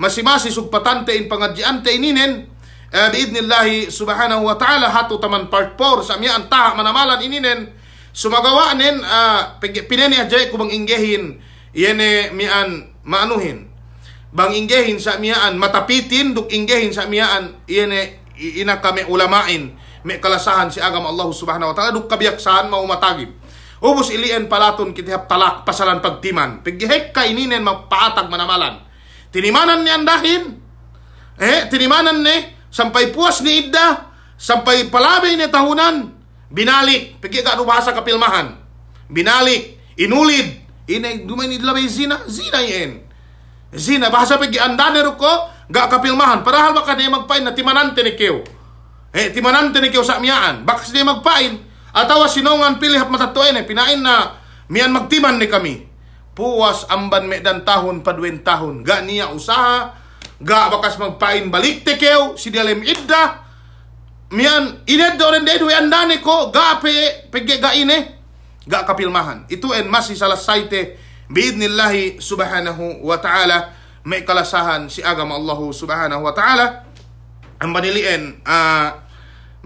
masimasi sugpatante in pangadjiante ininen, eh, biidnillahi subhanahu wa ta'ala, hatu taman part 4, sa mian taha manamalan ininen, sumagawa nin, uh, pineni ajay kubang inggehin, yene mian maanuhin. Bang inggehin sa miaan, matapitin, duk inggehin sa miaan, yene ina ka ulamain may kalasahan si agam Allah subhanahu wa ta'ala duk kabiyaksaan maumatagib ubos ilien palaton kitihap talak pasalan pagtiman pigihek ka ininen magpaatag manamalan tinimanan ni andahin eh tinimanan ni sampai puas ni idda sampai palabay ni tahunan binalik pigi ka bahasa kapilmahan binalik inulid inay dumay ni labay zina zina yen zina bahasa pigi andane ko Gak kapilmahan. Padahal baka dia magpain na timanante ni kew. Eh, timanante ni kew sa miyaan. Baka siya magpain. Atawa sinongan pilih at matatuan eh. Pinain na miyan magtiman ni kami. Puwas amban me dan tahun paduin tahun. Gak niya usaha. Gak bakas magpain balik te kew. Si Dalem Idda. Mian, ined doren dedu andane ko. Gak pe, pege ga ini. Gak kapilmahan. Itu en masih salah saite. Biidnillahi subhanahu wa ta'ala. may kalasahan si agama Allah subhanahu wa ta'ala ang baniliin uh, ah,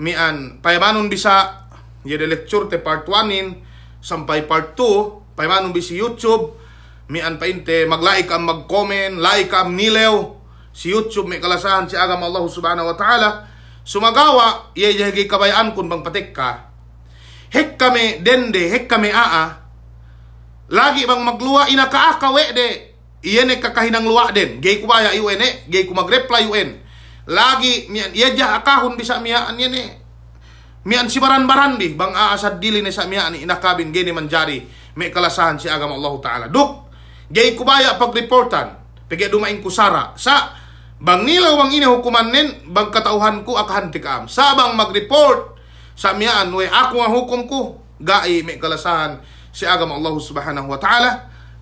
mian payamanon bisa yede lecture te part 1 in sampay part 2 payamanon bisi YouTube mian painte mag-like am mag-comment like am nilew si YouTube may kalasahan si agama Allah subhanahu wa ta'ala sumagawa yede higi kabayan kun bang patik ka hek kami dende hek kami aa lagi bang magluwa ina kaakawe de Iyan ay kakahinang luwa din. Gay ko baya UN eh. Gay ko mag-reply yun. Lagi, mian, iya dya akahon bisa miyaan yan eh. Miyan si baran-baran di. Bang aasad dili ni sa miyaan inakabin gay manjari. May kalasahan si agama Allah Ta'ala. Duk, gay ko baya pag-reportan. Pagay dumain ko sara. Sa, bang nilaw ang hukuman nin, bang katauhan ko akahanti Sa bang mag-report sa miyaan, we ako ang hukom ko. Gai eh, may kalasahan si agama Allah Subhanahu Wa Ta'ala.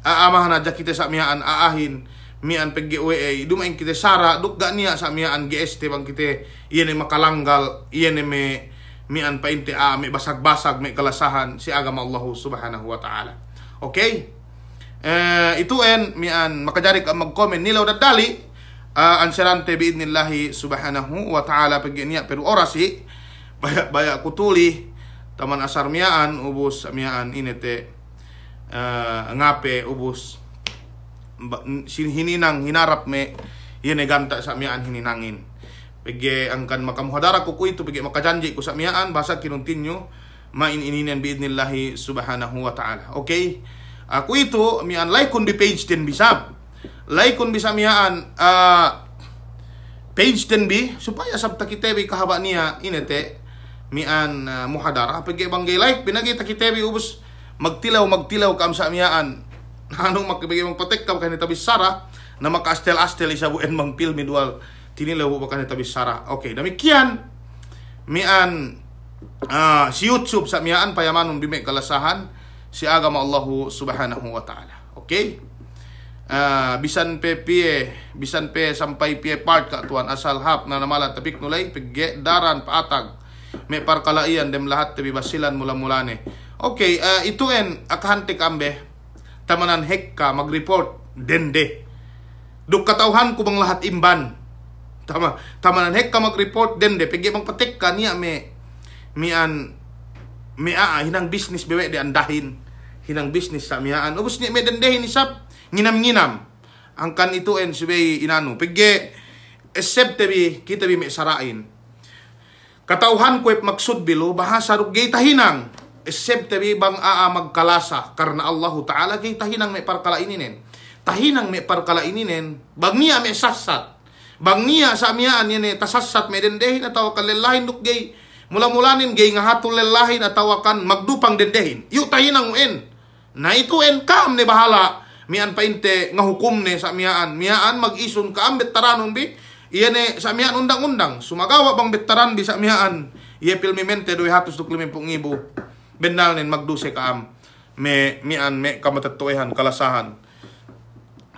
aamah aja kita sa miaan aahin mian PGWA main kita sara duk gak niat sa GST bang kita iya ay e makalanggal iya me mian inte a me basak basag me kelasahan si agama Allah subhanahu wa ta'ala okay eh, en ituen mian makajari ka mag-comment nilaw dali uh, eh, ansirante biidnillahi subhanahu wa ta'ala niat peru orasi bayak-bayak kutuli taman asar miaan ubus miaan inete uh, ngape ubus hininang hinarap me sa gamta samiaan hininangin pege angkan makamuhadara kuku itu pege makajanji ku samiaan bahasa kinuntinyo main ininan biidnillahi subhanahu wa ta'ala oke okay? aku itu mian laikun di page ten bisa laikun bisa mian uh, eh, page ten bi supaya sabta kita bi niya ini te mian uh, eh, muhadara pege bangge like pinagi takitebi ubus magtilaw magtilaw kam sa amyaan anong makibigay mong patek kam kanita bisara na makaastel-astel buen mang pil medual tinilaw po ba kanita bisara okay damikian mian uh, si YouTube sa mian payamanong bime kalasahan si agama Allahu subhanahu wa ta'ala okay uh, bisan pe pie bisan pe sampai pie part ka tuan asal hap na namalan tapik nulay pigge daran paatag may parkalaian dem lahat tabi basilan mula mulane Oke, okay, uh, eh, itu en kan akahantik ambe tamanan hekka report dende. Duk katauhan ko bang lahat imban. Tama, tamanan hekka report dende Pagi bang patik ka niya me an me a, hinang bisnis bewe di andahin hinang bisnis sa miyaan. Ubus ni me dendehin isap nginam-nginam angkan itu en bay, inano Pagi, except tabi kita bi me sarain katauhan ko maksud bilo bahasa rugay tahinang Except bang aa magkalasa karena Allahu Ta'ala kay tahinang may parkalaininen. Tahinang may ininen, bag niya may sasat. Bag niya sa amiaan yan tasasat may dendehin atawa kalillahin dukgay. Mula-mulanin gay nga hatol lillahin atawa kan magdupang dendehin. Yu tahinang uen. Na en kam ni bahala mian painte nga hukom ne sa miaan. Miaan mag-ison ka ambet taranong bi. Iyan eh, sa mian undang-undang. Sumagawa bang betaran bi sa miaan. Iye pilmimente 225,000. Benalnin magduse ka am me mian me kamatatuehan kalasahan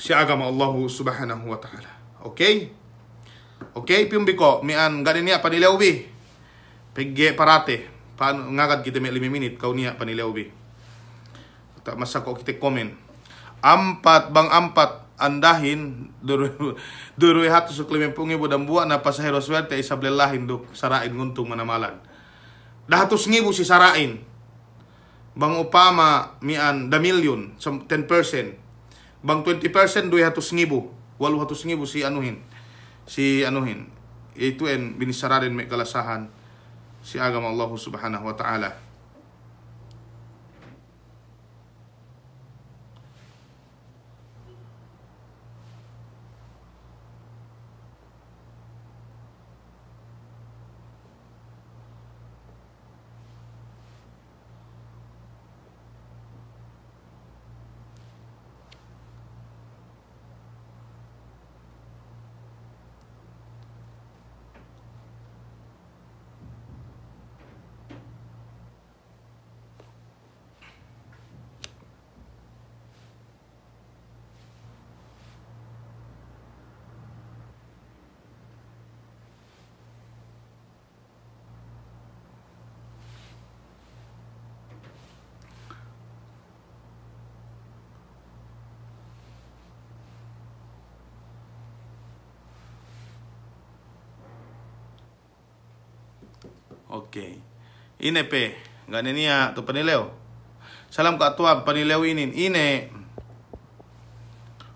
si agama Allah subhanahu wa ta'ala. Okay? Okay, piumbi ko mian ganin niya panilaw bi. Pigge parate. Paano ngagat kita me lima minit kau niya panilaw bi. Tak masako kita komen, Ampat bang ampat andahin duru duru hatu suklimen pungi budam buwa na pasahero swerte isablelahin duk sarain nguntung manamalan. Dahatos ngibo si sarain. bang upama mian da million sa 10%, bang 20% duy hatus ngibu, walu hatus ngibu si anuhin, si anuhin. Ito en binisara rin may kalasahan si agama Allah subhanahu wa ta'ala. ine inepe ganenia to panileo salam ka atuab panileo inin ine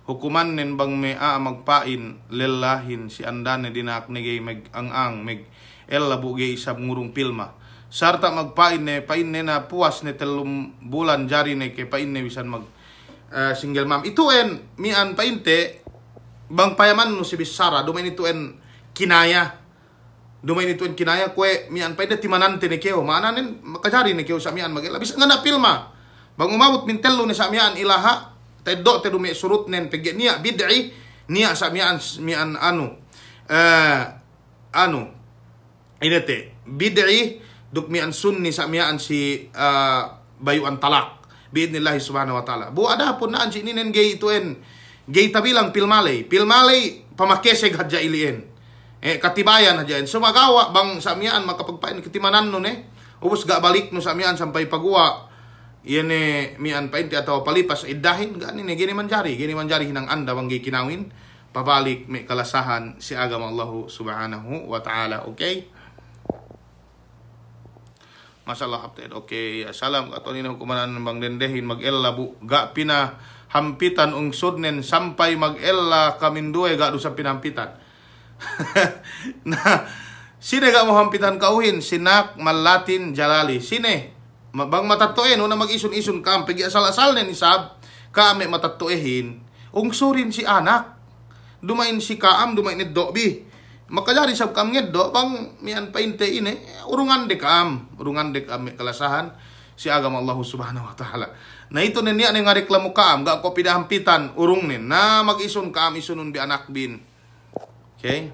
hukuman nin bang me a magpain lelahin si andan ni dinak nigay meg ang ang meg el labugi isab ngurung pilma sarta magpain ne pain ne na puas ne telum bulan jari ne ke pain ne bisan mag uh, single mom en mian painte bang payaman no si bisara dumen en kinaya Dumay ni kinaya kue mian pede timanan ni keo mana nen makajari ni keo samian magel labis ngana pilma mabut mintel lo ni samian ilaha Tedo tedo me surut nen pege nia bidai nia samian mian anu eh, anu anu te. bidai duk mian sunni samian si bayu eh, bayuan talak biidnillahi subhanahu wa taala bu ada pun na anji ni nen gay tuen gay tabilang pilmalei pilmalay pamakeseg hadja ilien eh, katibayan na dyan. So magawa bang sa amian makapagpain kitimanan nun eh. Ubus ga balik no sa amian sampay pagwa. Yan eh mian painti atau palipas idahin eh, gani ni gini manjari gini manjari hinang anda bang gikinawin pabalik may kalasahan si agama Allah subhanahu wa ta'ala okay Masalah update okay salam ato ni hukumanan bang dendehin magella bu ga pina hampitan ung sudnen sampai magella kaminduay ga do sa pinampitan na sine ka mo hampitan kauhin sinak malatin jalali sine bang matatuin una mag-ison-ison kam pigi asal-asal nen isab kami matatuehin ungsurin si anak dumain si kaam dumain ni dobi makajari sab kam ngeddo bang mian painte ini urungan de kam urungan de kami kalasahan si agama Allah Subhanahu wa taala na ito na niya nga reklamo kaam ga ko pidahampitan urung nin na mag-ison kaam isunun bi anak bin Okay?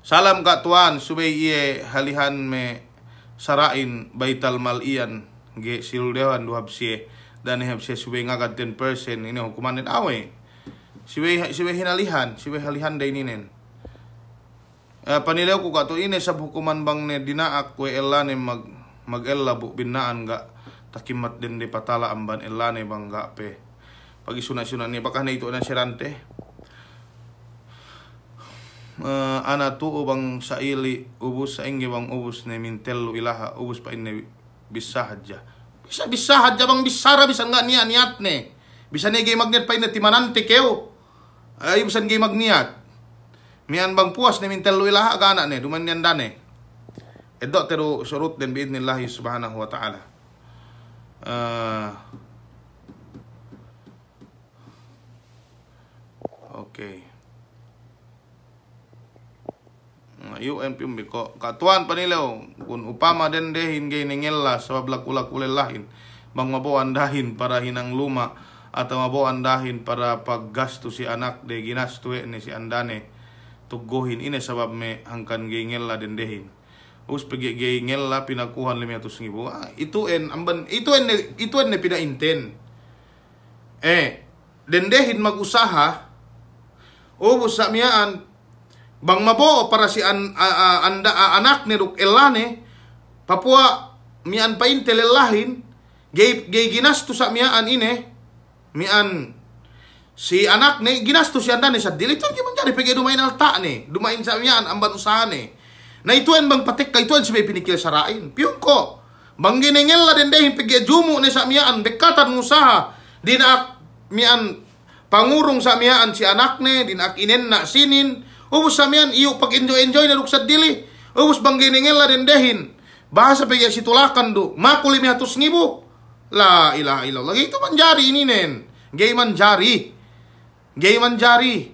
Salam ka tuan subay iye halihan me sarain baital mal iyan ge sildehan duhab siye dan hab siye subay ngagad persen ini hukuman din awe. Subay subay hinalihan, subay halihan day ninen. Uh, eh, panilaw ko ka to ini sa hukuman bang ne dinaak ko ella mag mag ella bu binaan ga takimat din di patala amban elane bang ga pe. Pag isuna-suna ni baka na ito na sirante. uh, ana tu ubang saili ubus saingge bang ubus ne telu ilaha ubus pa inne bisa aja bisa bisa aja bang bisara bisa nggak niat niat ne bisa ne gay magnet pa inne timanante keu, ayo bisa ge magniat mian bang puas ne telu ilaha ka anak ne duman nian dane edok teru surut dan biidnillahi subhanahu wa ta'ala uh, Oke. Okay. UNP umbiko katuan panilaw oh. kun upama den dehin gay ningella sa ulak ulelahin bang mabawan para hinang luma atau mabawan para paggasto si anak de ginastue ni si andane tugohin ine sebab me hangkan gay ngella den dehin us pagi gay ngella pinakuhan 500,000 ah, itu en amban itu en itu en inten eh dendehin magusaha ubos samian Bang mabo para si an, a, a, anda a, anak ni ruk elane Papua mian pain telelahin gay gay tu sa mian ini, mian si anak ni tu si anda ni sa diliton gyud man jari dumain alta ni dumain sa mian amban usaha ni na en bang patik ka ituan si may pinikil sarain piyong ko bang ginengel la dendehin pegi jumu ni sa mian bekatan usaha dinak mian pangurung sa mian si anak ni dinak inen na sinin Ubus samian iuk pag enjoy-enjoy na duksad dili. Ubus bangginingin la dendehin. Bahasa pegi pagi tulakan du. Makuli hatus ngibu. La ilah lagi Itu manjari ini nen. Gay manjari. Gay manjari.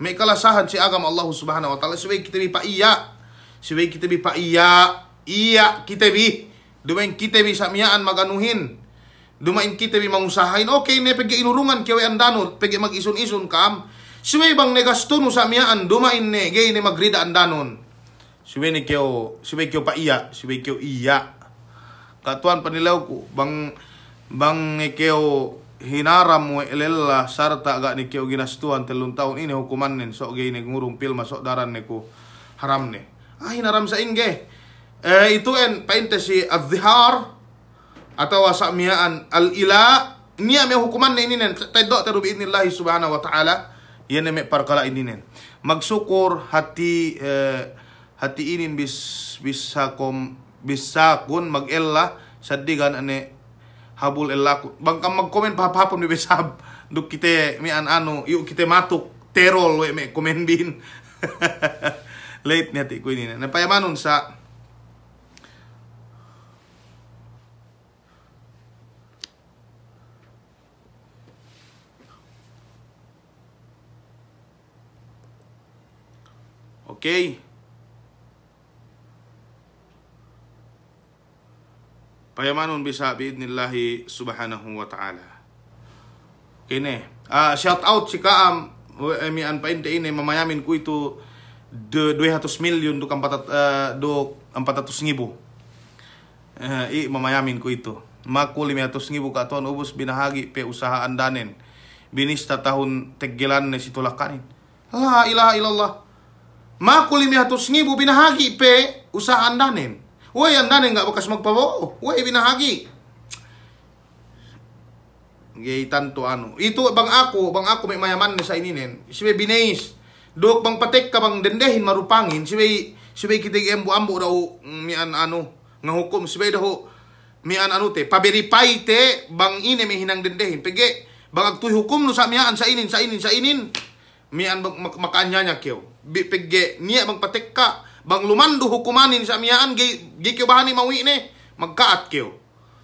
May kalasahan si agama Allah subhanahu wa ta'ala. Sebab kita bi iya. Sebaik kita bi iya. Iya kita bi. Dumain kita bi samiaan maganuhin. Dumain kita bi mangusahain. Okay, ne pagi inurungan kewe danur pegi mag-isun-isun kam. Siwe bang ne gastonu samiaan duma inne ge ne magrida andanon. Siwe ne keo, siwe keo pa iya, siwe keo iya. Katuan panilau ku bang, bang ne keo hinaram mu elella sarta ne ni keo tuan telung tahun ini hukuman nen sok ge ne ngurung pil masok daran ne ku haram ne. Ah hinaram sa ingge. Eh, itu en painte si azhar atau samiaan al-ila niya me hukuman ne ini nen tedok terubi inillahi subhanahu wa ta'ala Yan na may parkala ininin. Magsukur hati eh, hati inin bis bisakom kun magella sadigan ane habul elaku Bangka magcomment pa pun mi bisab duk kite mi an ano yuk kite matuk terol we me komen bin. Late niya ti ko ini. Napayamanon sa ¿ok? Payamanun bisa biidnillahi subhanahu wa ta'ala. Ini, uh, shout out si Kaam, mi an painte ini mamayamin ku itu 200 million duk 400 uh, 400 ribu. Uh, i mamayamin ku itu. Maku 500 ribu ka tuan ubus binahagi pe usahaan danen. Binista tahun tegelan ne situlah kanin. La ilaha illallah. Ma kulimihatus nibu binahagi pe usaha andanen. Woi andanen nggak bekas magpabawo. Woi binahagi. Gay tanto ano. Itu bang aku, bang aku may mayaman sa ininen. Sibe binais. Dok bang patek ka bang dendehin marupangin. Sibe sibe kita embo ambo daw mm, mian ano ngahukom sibe daw mian ano te paberipay te bang ini may hinang dendehin. Pege bang agtuy hukum no sa miaan sa inin sa inin sa inin mi an nya kyo bi pegge niya bang patekka bang lumandu hukumanin sa miaan gi gi kyo bahani mawi ni magkaat kyo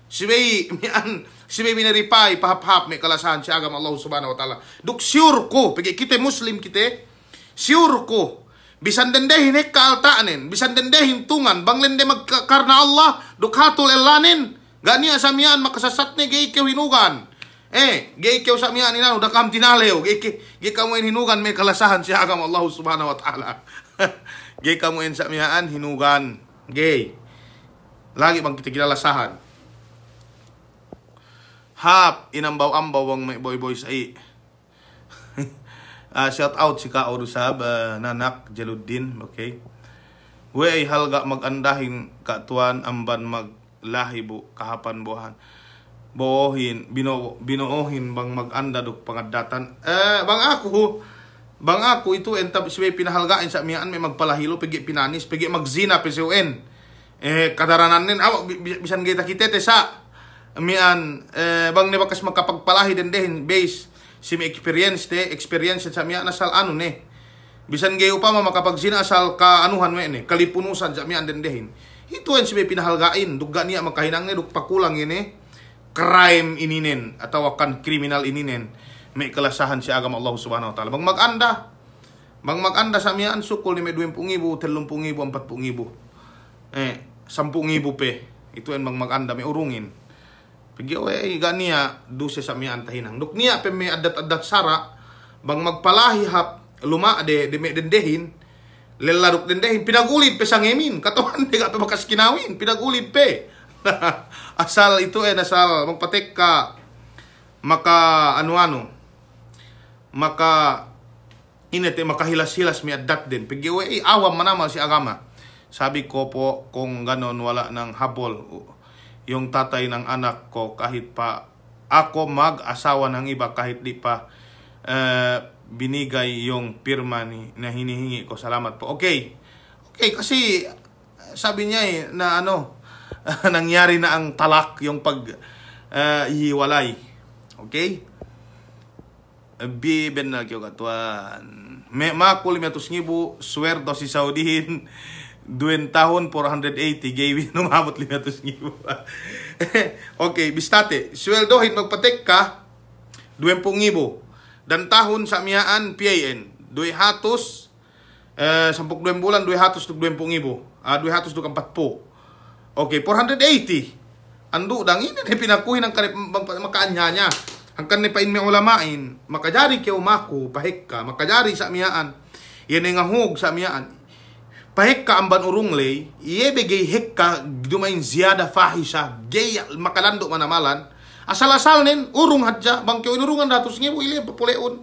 sibay mian sibay pahap pahaphap me kalasan si agam Allah subhanahu wa taala duk syur ko pegge kita muslim kite syur ko bisan dendehin kaaltaanen bisan dendehin tungan bang lende magkarna Allah duk hatul elanin gani sa mian makasasat ni gi hinugan Eh, gay kau sami ni udah kam tinaleo. Gay gay kamu ini hinugan me kalasahan si agama Allah Subhanahu wa taala. gay kamu in samiaan hinugan. Gay. Lagi bang kita lasahan. Hap am bau bang me boy-boy sa uh, ah, shout out si Oru Rusab, uh, Nanak, Jaluddin, okay? We hal gak magandahin tuan amban bu kahapan buhan. buohin bino, binuohin bang maganda dog pangadatan eh bang ako bang ako ito entab eh, siya pinahalgaan sa mian may magpalahilo pigi pinanis pigi magzina pisuen eh kadaranan nin aw bisan kita kitete sa mian eh bang nibakas makapagpalahi den dehin base si may experience te experience sa mian nasal ano ne bisan gayo pa makapagzina asal ka anuhan we ne kalipunusan sa mian den dehin ito en eh, siya pinahalgain dugga niya makahinang ne dug pakulang ini crime ini nen atau akan kriminal ini nen me kelasahan si agama Allah Subhanahu wa taala. Bang maganda. Bang maganda samian sukul ni me pungibu, empat pungibu, Eh, 10.000 pe. Itu en bang maganda me urungin. Pigi we gania se samian tahinang. Duk nia pe me adat-adat sara bang magpalahi hap luma de de me dendehin. Lelaruk dendehin pinagulit pe sangemin. Katuan de ka pe bakas kinawin, pinagulit pe. asal ito eh, nasal Magpatik ka. Maka, ano-ano. Maka, init eh, makahilas-hilas mi adat din. Pigiwa, eh, awam manamal si agama. Sabi ko po, kung ganon, wala ng habol. Yung tatay ng anak ko, kahit pa ako mag-asawa ng iba, kahit di pa uh, binigay yung pirma ni, na hinihingi ko. Salamat po. Okay. Okay, kasi sabi niya eh, na ano, nangyari na ang talak, yung pag uh, ah, hiwalay. Okay? Biben na kyo katuan. Me makulim yatus ngibu, swerdo si Saudihin, duen tahun 480, gawin numabot limatus ngibu. okay, bistate, sweldohin magpatek ka, duen pong ngibu. Dan tahun sa miyaan, PIN, duen hatos, eh, sampuk duen bulan, duen hatos, duen pong ngibu. Uh, ah, duen hatos, duen kampat po. Okay, 480. Ando dang ini ni pinakuhin ang karip makaanya niya. Hangkan ni pain mi ulamain, makajari kay umako pahekka, makajari sa miyaan. Yan nga hug sa miyaan. Pahik ka amban urunglay, iyebigay hik ka dumain ziyada fahisha, gay makalando manamalan. Asal-asal nin, urung hadya, bang kyo inurungan datos ngibo ili papuleon.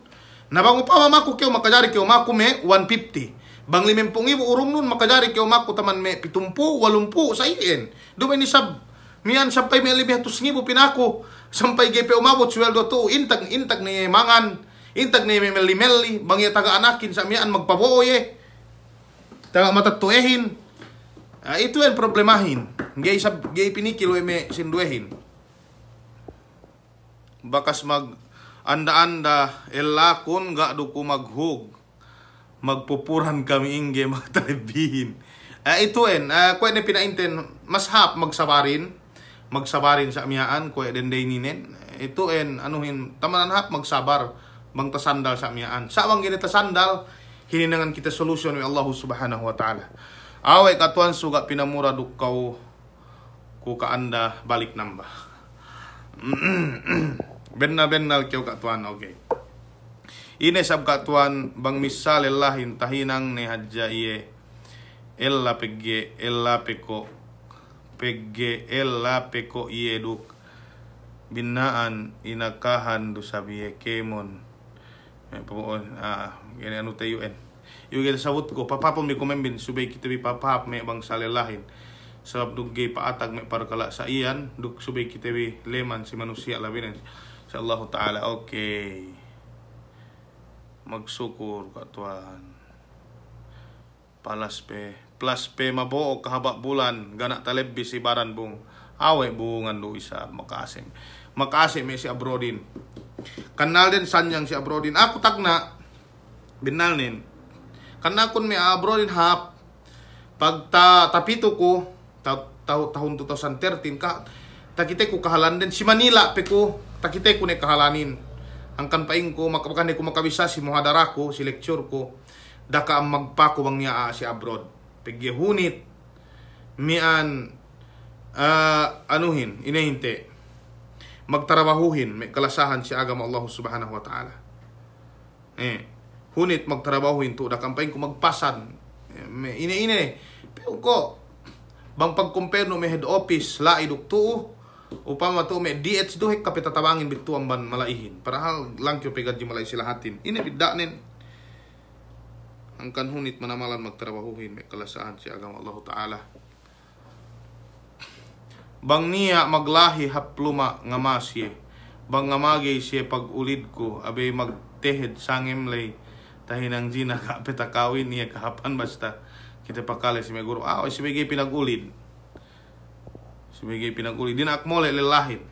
Nabang upama mako kyo makajari kyo mako me 150. Bang limempong ibu urung nun makadari kau maku teman me pitumpu walumpu saien. Duma ni sab mian sampai me lebih atus ngibu pinaku sampai omabot mabot sweldo tu intak intak ni mangan intak ni memeli meli bang ya taga anakin sa samian ye taga matatuehin nah, itu yang problemahin gay sab gay pinikil we me sinduehin bakas mag anda-anda elakun gak duku maghug magpupuran kami inge magtalibihin. Uh, ah, ito en, uh, ah, kwede pinainten, mas hap magsabarin, magsabarin sa amyaan, kwede dayninen. Ito en, anuhin, tamanan hap magsabar, magtasandal sa amyaan. Sa wang tasandal, hininangan kita solusyon ni Allah subhanahu wa ta'ala. Away katuan suga pinamura dukaw ku kaanda balik nambah. benna bennal kyo katuan, okay. Ine tuan bang misale lahin tahinang ne hajja iye. Ella pegge ella peko pegge ella peko iye duk. Binaan inakahan dusabiye kemon. Eh, pokon ah, ini anu tayuen. yuk kita sabut ko, papapom di kumembin, subay kita bi papap me bang salelahin sebab duk gay paatag me para kala sa iyan duk supaya kita bi leman si manusia labinan insyaallah taala okay magsukur katuan palas pe plus pe mabuo kahaba bulan gana talebi si baran bung awe bungan do isa makasim makasim eh, si abrodin kanal din sanyang si abrodin ako tagna binalnin kana kun me abrodin hap pagta tapito ko ta, ta, tahun 2013 ka takite ko kahalan din si Manila pe ko takite ko ne kahalanin ang kanpaing ko makabakanay ko makabisa si muhadara ko si lecture ko daka ang magpakuwang niya ah, si abroad pigyahunit mian uh, anuhin inahinte magtrabahuhin may kalasahan si agama Allah subhanahu wa ta'ala eh hunit magtrabahuhin to dakampain ko magpasan eh, may ine ine pero ko bang pagkumpero may head office la iduktuo upang matume diets duhik kapi tatawangin bituang ban malaihin parahal lang kyo pegad yung malay sila hatin inibidda nin ang kanhunit manamalan magtrabahuhin may kalasaan si agama Allah Ta'ala bang niya maglahi hapluma nga bang nga magay siya pag ulid ko abay magtehed sangimlay tahinang jina kapit akawin niya kahapan basta kita pakali si may guru ah si may pinagulid sebagai pinaguli dinak mole lelahin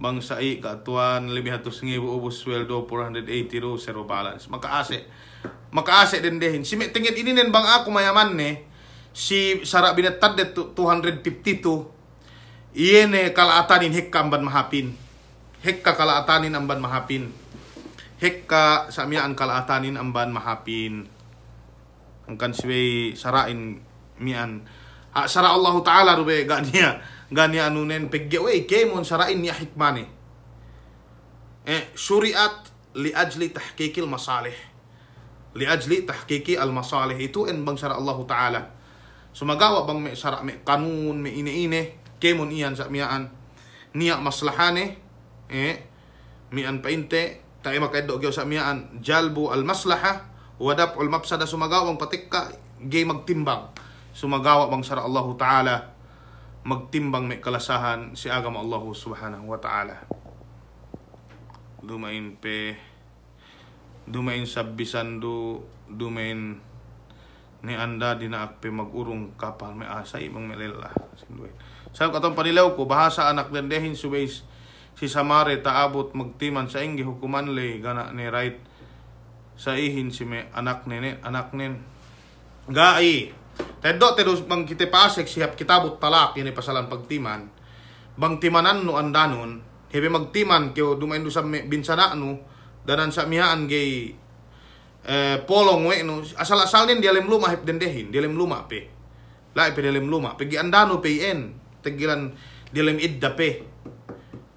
bangsai kaatuan lebih hatus ngibu ubus sweldo 480 ro zero balance maka ase maka ase dendehin si tingit ini nen bang aku mayaman ne si sara binatad de 250 tu iye ne atanin hekka amban mahapin hekka kala atanin amban mahapin hekka samiaan kala atanin amban mahapin angkan siway sarain mian Ah, sara Allah Ta'ala rube gania gania anunen pegge we kemon syara'in niya hikmane. Eh syuriat li ajli tahqiqil masalih. Li ajli tahkiki al masalih itu en bang syara Allah Ta'ala. Sumagawa bang me syara me kanun me ini ini kemon ian miyaan. Niya maslahane eh mian painte emak makaiddo gyo miyaan. jalbu al maslahah wadap ul mapsada sumagawang patikka gay magtimbang sumagawa bang sara Allah Ta'ala magtimbang may kalasahan si agama Allah Subhanahu wa Ta'ala. Dumain pe dumain sa bisando dumain ni anda dinaak pe magurong kapal may asa ibang melila sinduay. Sa katong panilaw ko bahasa anak dendehin subays si Samare taabot magtiman sa inggi hukuman lay gana ni right sa ihin si may anak nene anak nen gai Teddo terus bang kita pasek siap kitabot talak ini pasalan pagtiman. Bang timanan no andanon, hebe magtiman kyo dumain do sa binsana no danan sa mihaan gay eh, polong we no asal-asal din dialem luma hep dendehin, dialem luma pe. Lai pe dialem luma, pigi andano pe en, tegilan dialem idda pe.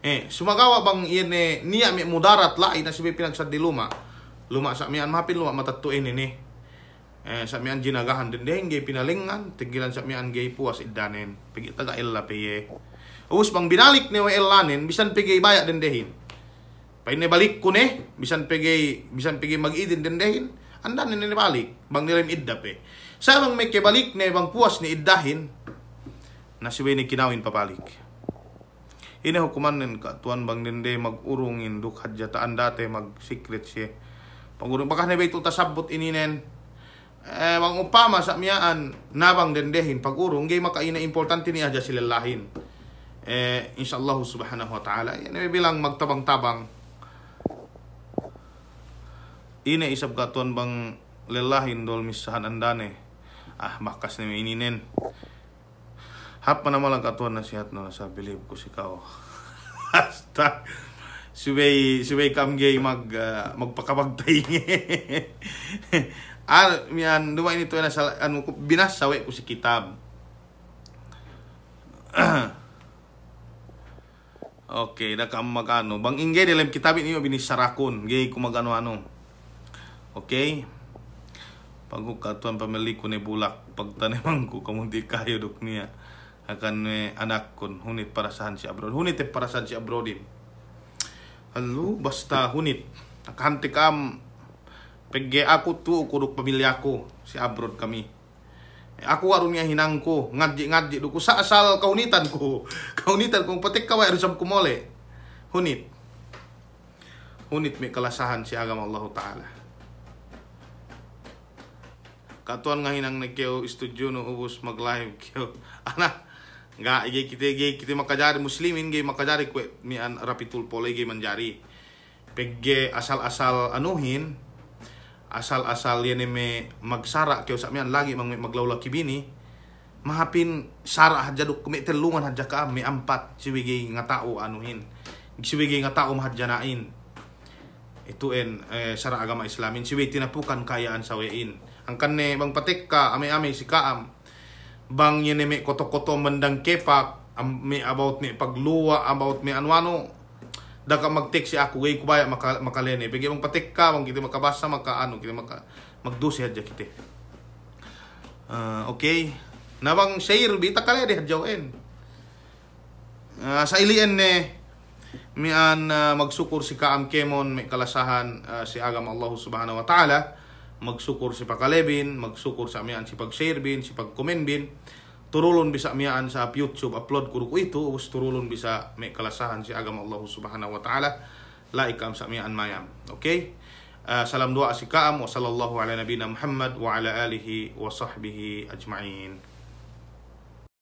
Eh, sumagawa bang iyan eh, niya may mudarat lai na sibi pinagsadiluma. Luma sa mihaan, mahapin luma matatuin ini. Eh, eh, sa mian ginagahan din dengge pinalingan tigilan sa mian gay puas idanen pigi taga ella peye us pang binalik ni ellanen bisan pigi baya din dehin pay balik ko ne bisan pigi bisan pigi magidin din dehin andan ni balik bang nilim idda pe sa bang may kebalik ne bang puas ni iddahin na si ni kinawin papalik ini hukuman nin ka tuan bang dinde magurungin dukhat jataan date mag secret siya pagurung baka na ba ito tasabot ininen eh, wang upama sa miyaan nabang dendehin pagurong gay makaina importante niya dya sila lahin eh insyaallah subhanahu wa ta'ala yan bilang magtabang-tabang ina isab katon bang lelahin dol misahan andane ah makas ni ininen hap pa naman lang katon na sihat no sa bilib ko si kao hasta subay subay kamgay mag uh, magpakabagtay Al mian dua ini tuh nasal anu binas sawe ku kitab. Oke, dah kamu makano. Bang Ingge dalam kitab ini bini sarakun, ge ku makan anu. anu. Oke. Pagu katuan pemilik kune bulak, pagtane mangku kamu kayo duk nia. Ya. Akan ne anak kun hunit para si abrod. Hunit parasahan si abrodin. Halo, basta hunit. Akantikam Pege aku tu kuduk pemilih aku si abrod kami. Aku warunya hinangku ngaji ngaji duku sa asal kaunitanku kaunitanku petik kawai aku kumole hunit hunit mi kelasahan si agama Allah Taala. Katuan ngahinang na kyo no ubus maglaim kyo anak nga gay kita gay kita makajari muslimin gay makajari kue mi an rapitul pole gay manjari pegge asal-asal anuhin asal-asal yan may magsara kaya sa miyan lagi mang maglawla kibini mahapin sara hadya duk may telungan hadya ka may ampat siwigay nga tao anuhin siwigay nga tao mahadyanain ito en eh, sara agama islamin siwigay tinapukan kayaan sawayain ang kanne bang patik ka ame amay si kaam bang yan may koto-koto mandang kepak may about may pagluwa about may anwano daga mag-text siya ako gay kubaya maka, makalene bigay mong patik ka mong kita makabasa maka ano kita maka magdusi hadya kita uh, okay nabang share bita kale di hadyawen uh, ah, sa ilien ne eh, mian uh, magsukur si kaam kemon may kalasahan uh, si agam Allah subhanahu wa taala magsukur si pakalebin magsukur sa mian si pag-share bin si pag-comment bin turulun bisa mian sa YouTube upload kuruku itu us turulun bisa me kelasahan si agama Allah Subhanahu wa taala la sa mian mayam Okay. uh, salam doa si kaam wa sallallahu ala nabina Muhammad wa ala alihi wa sahbihi ajmain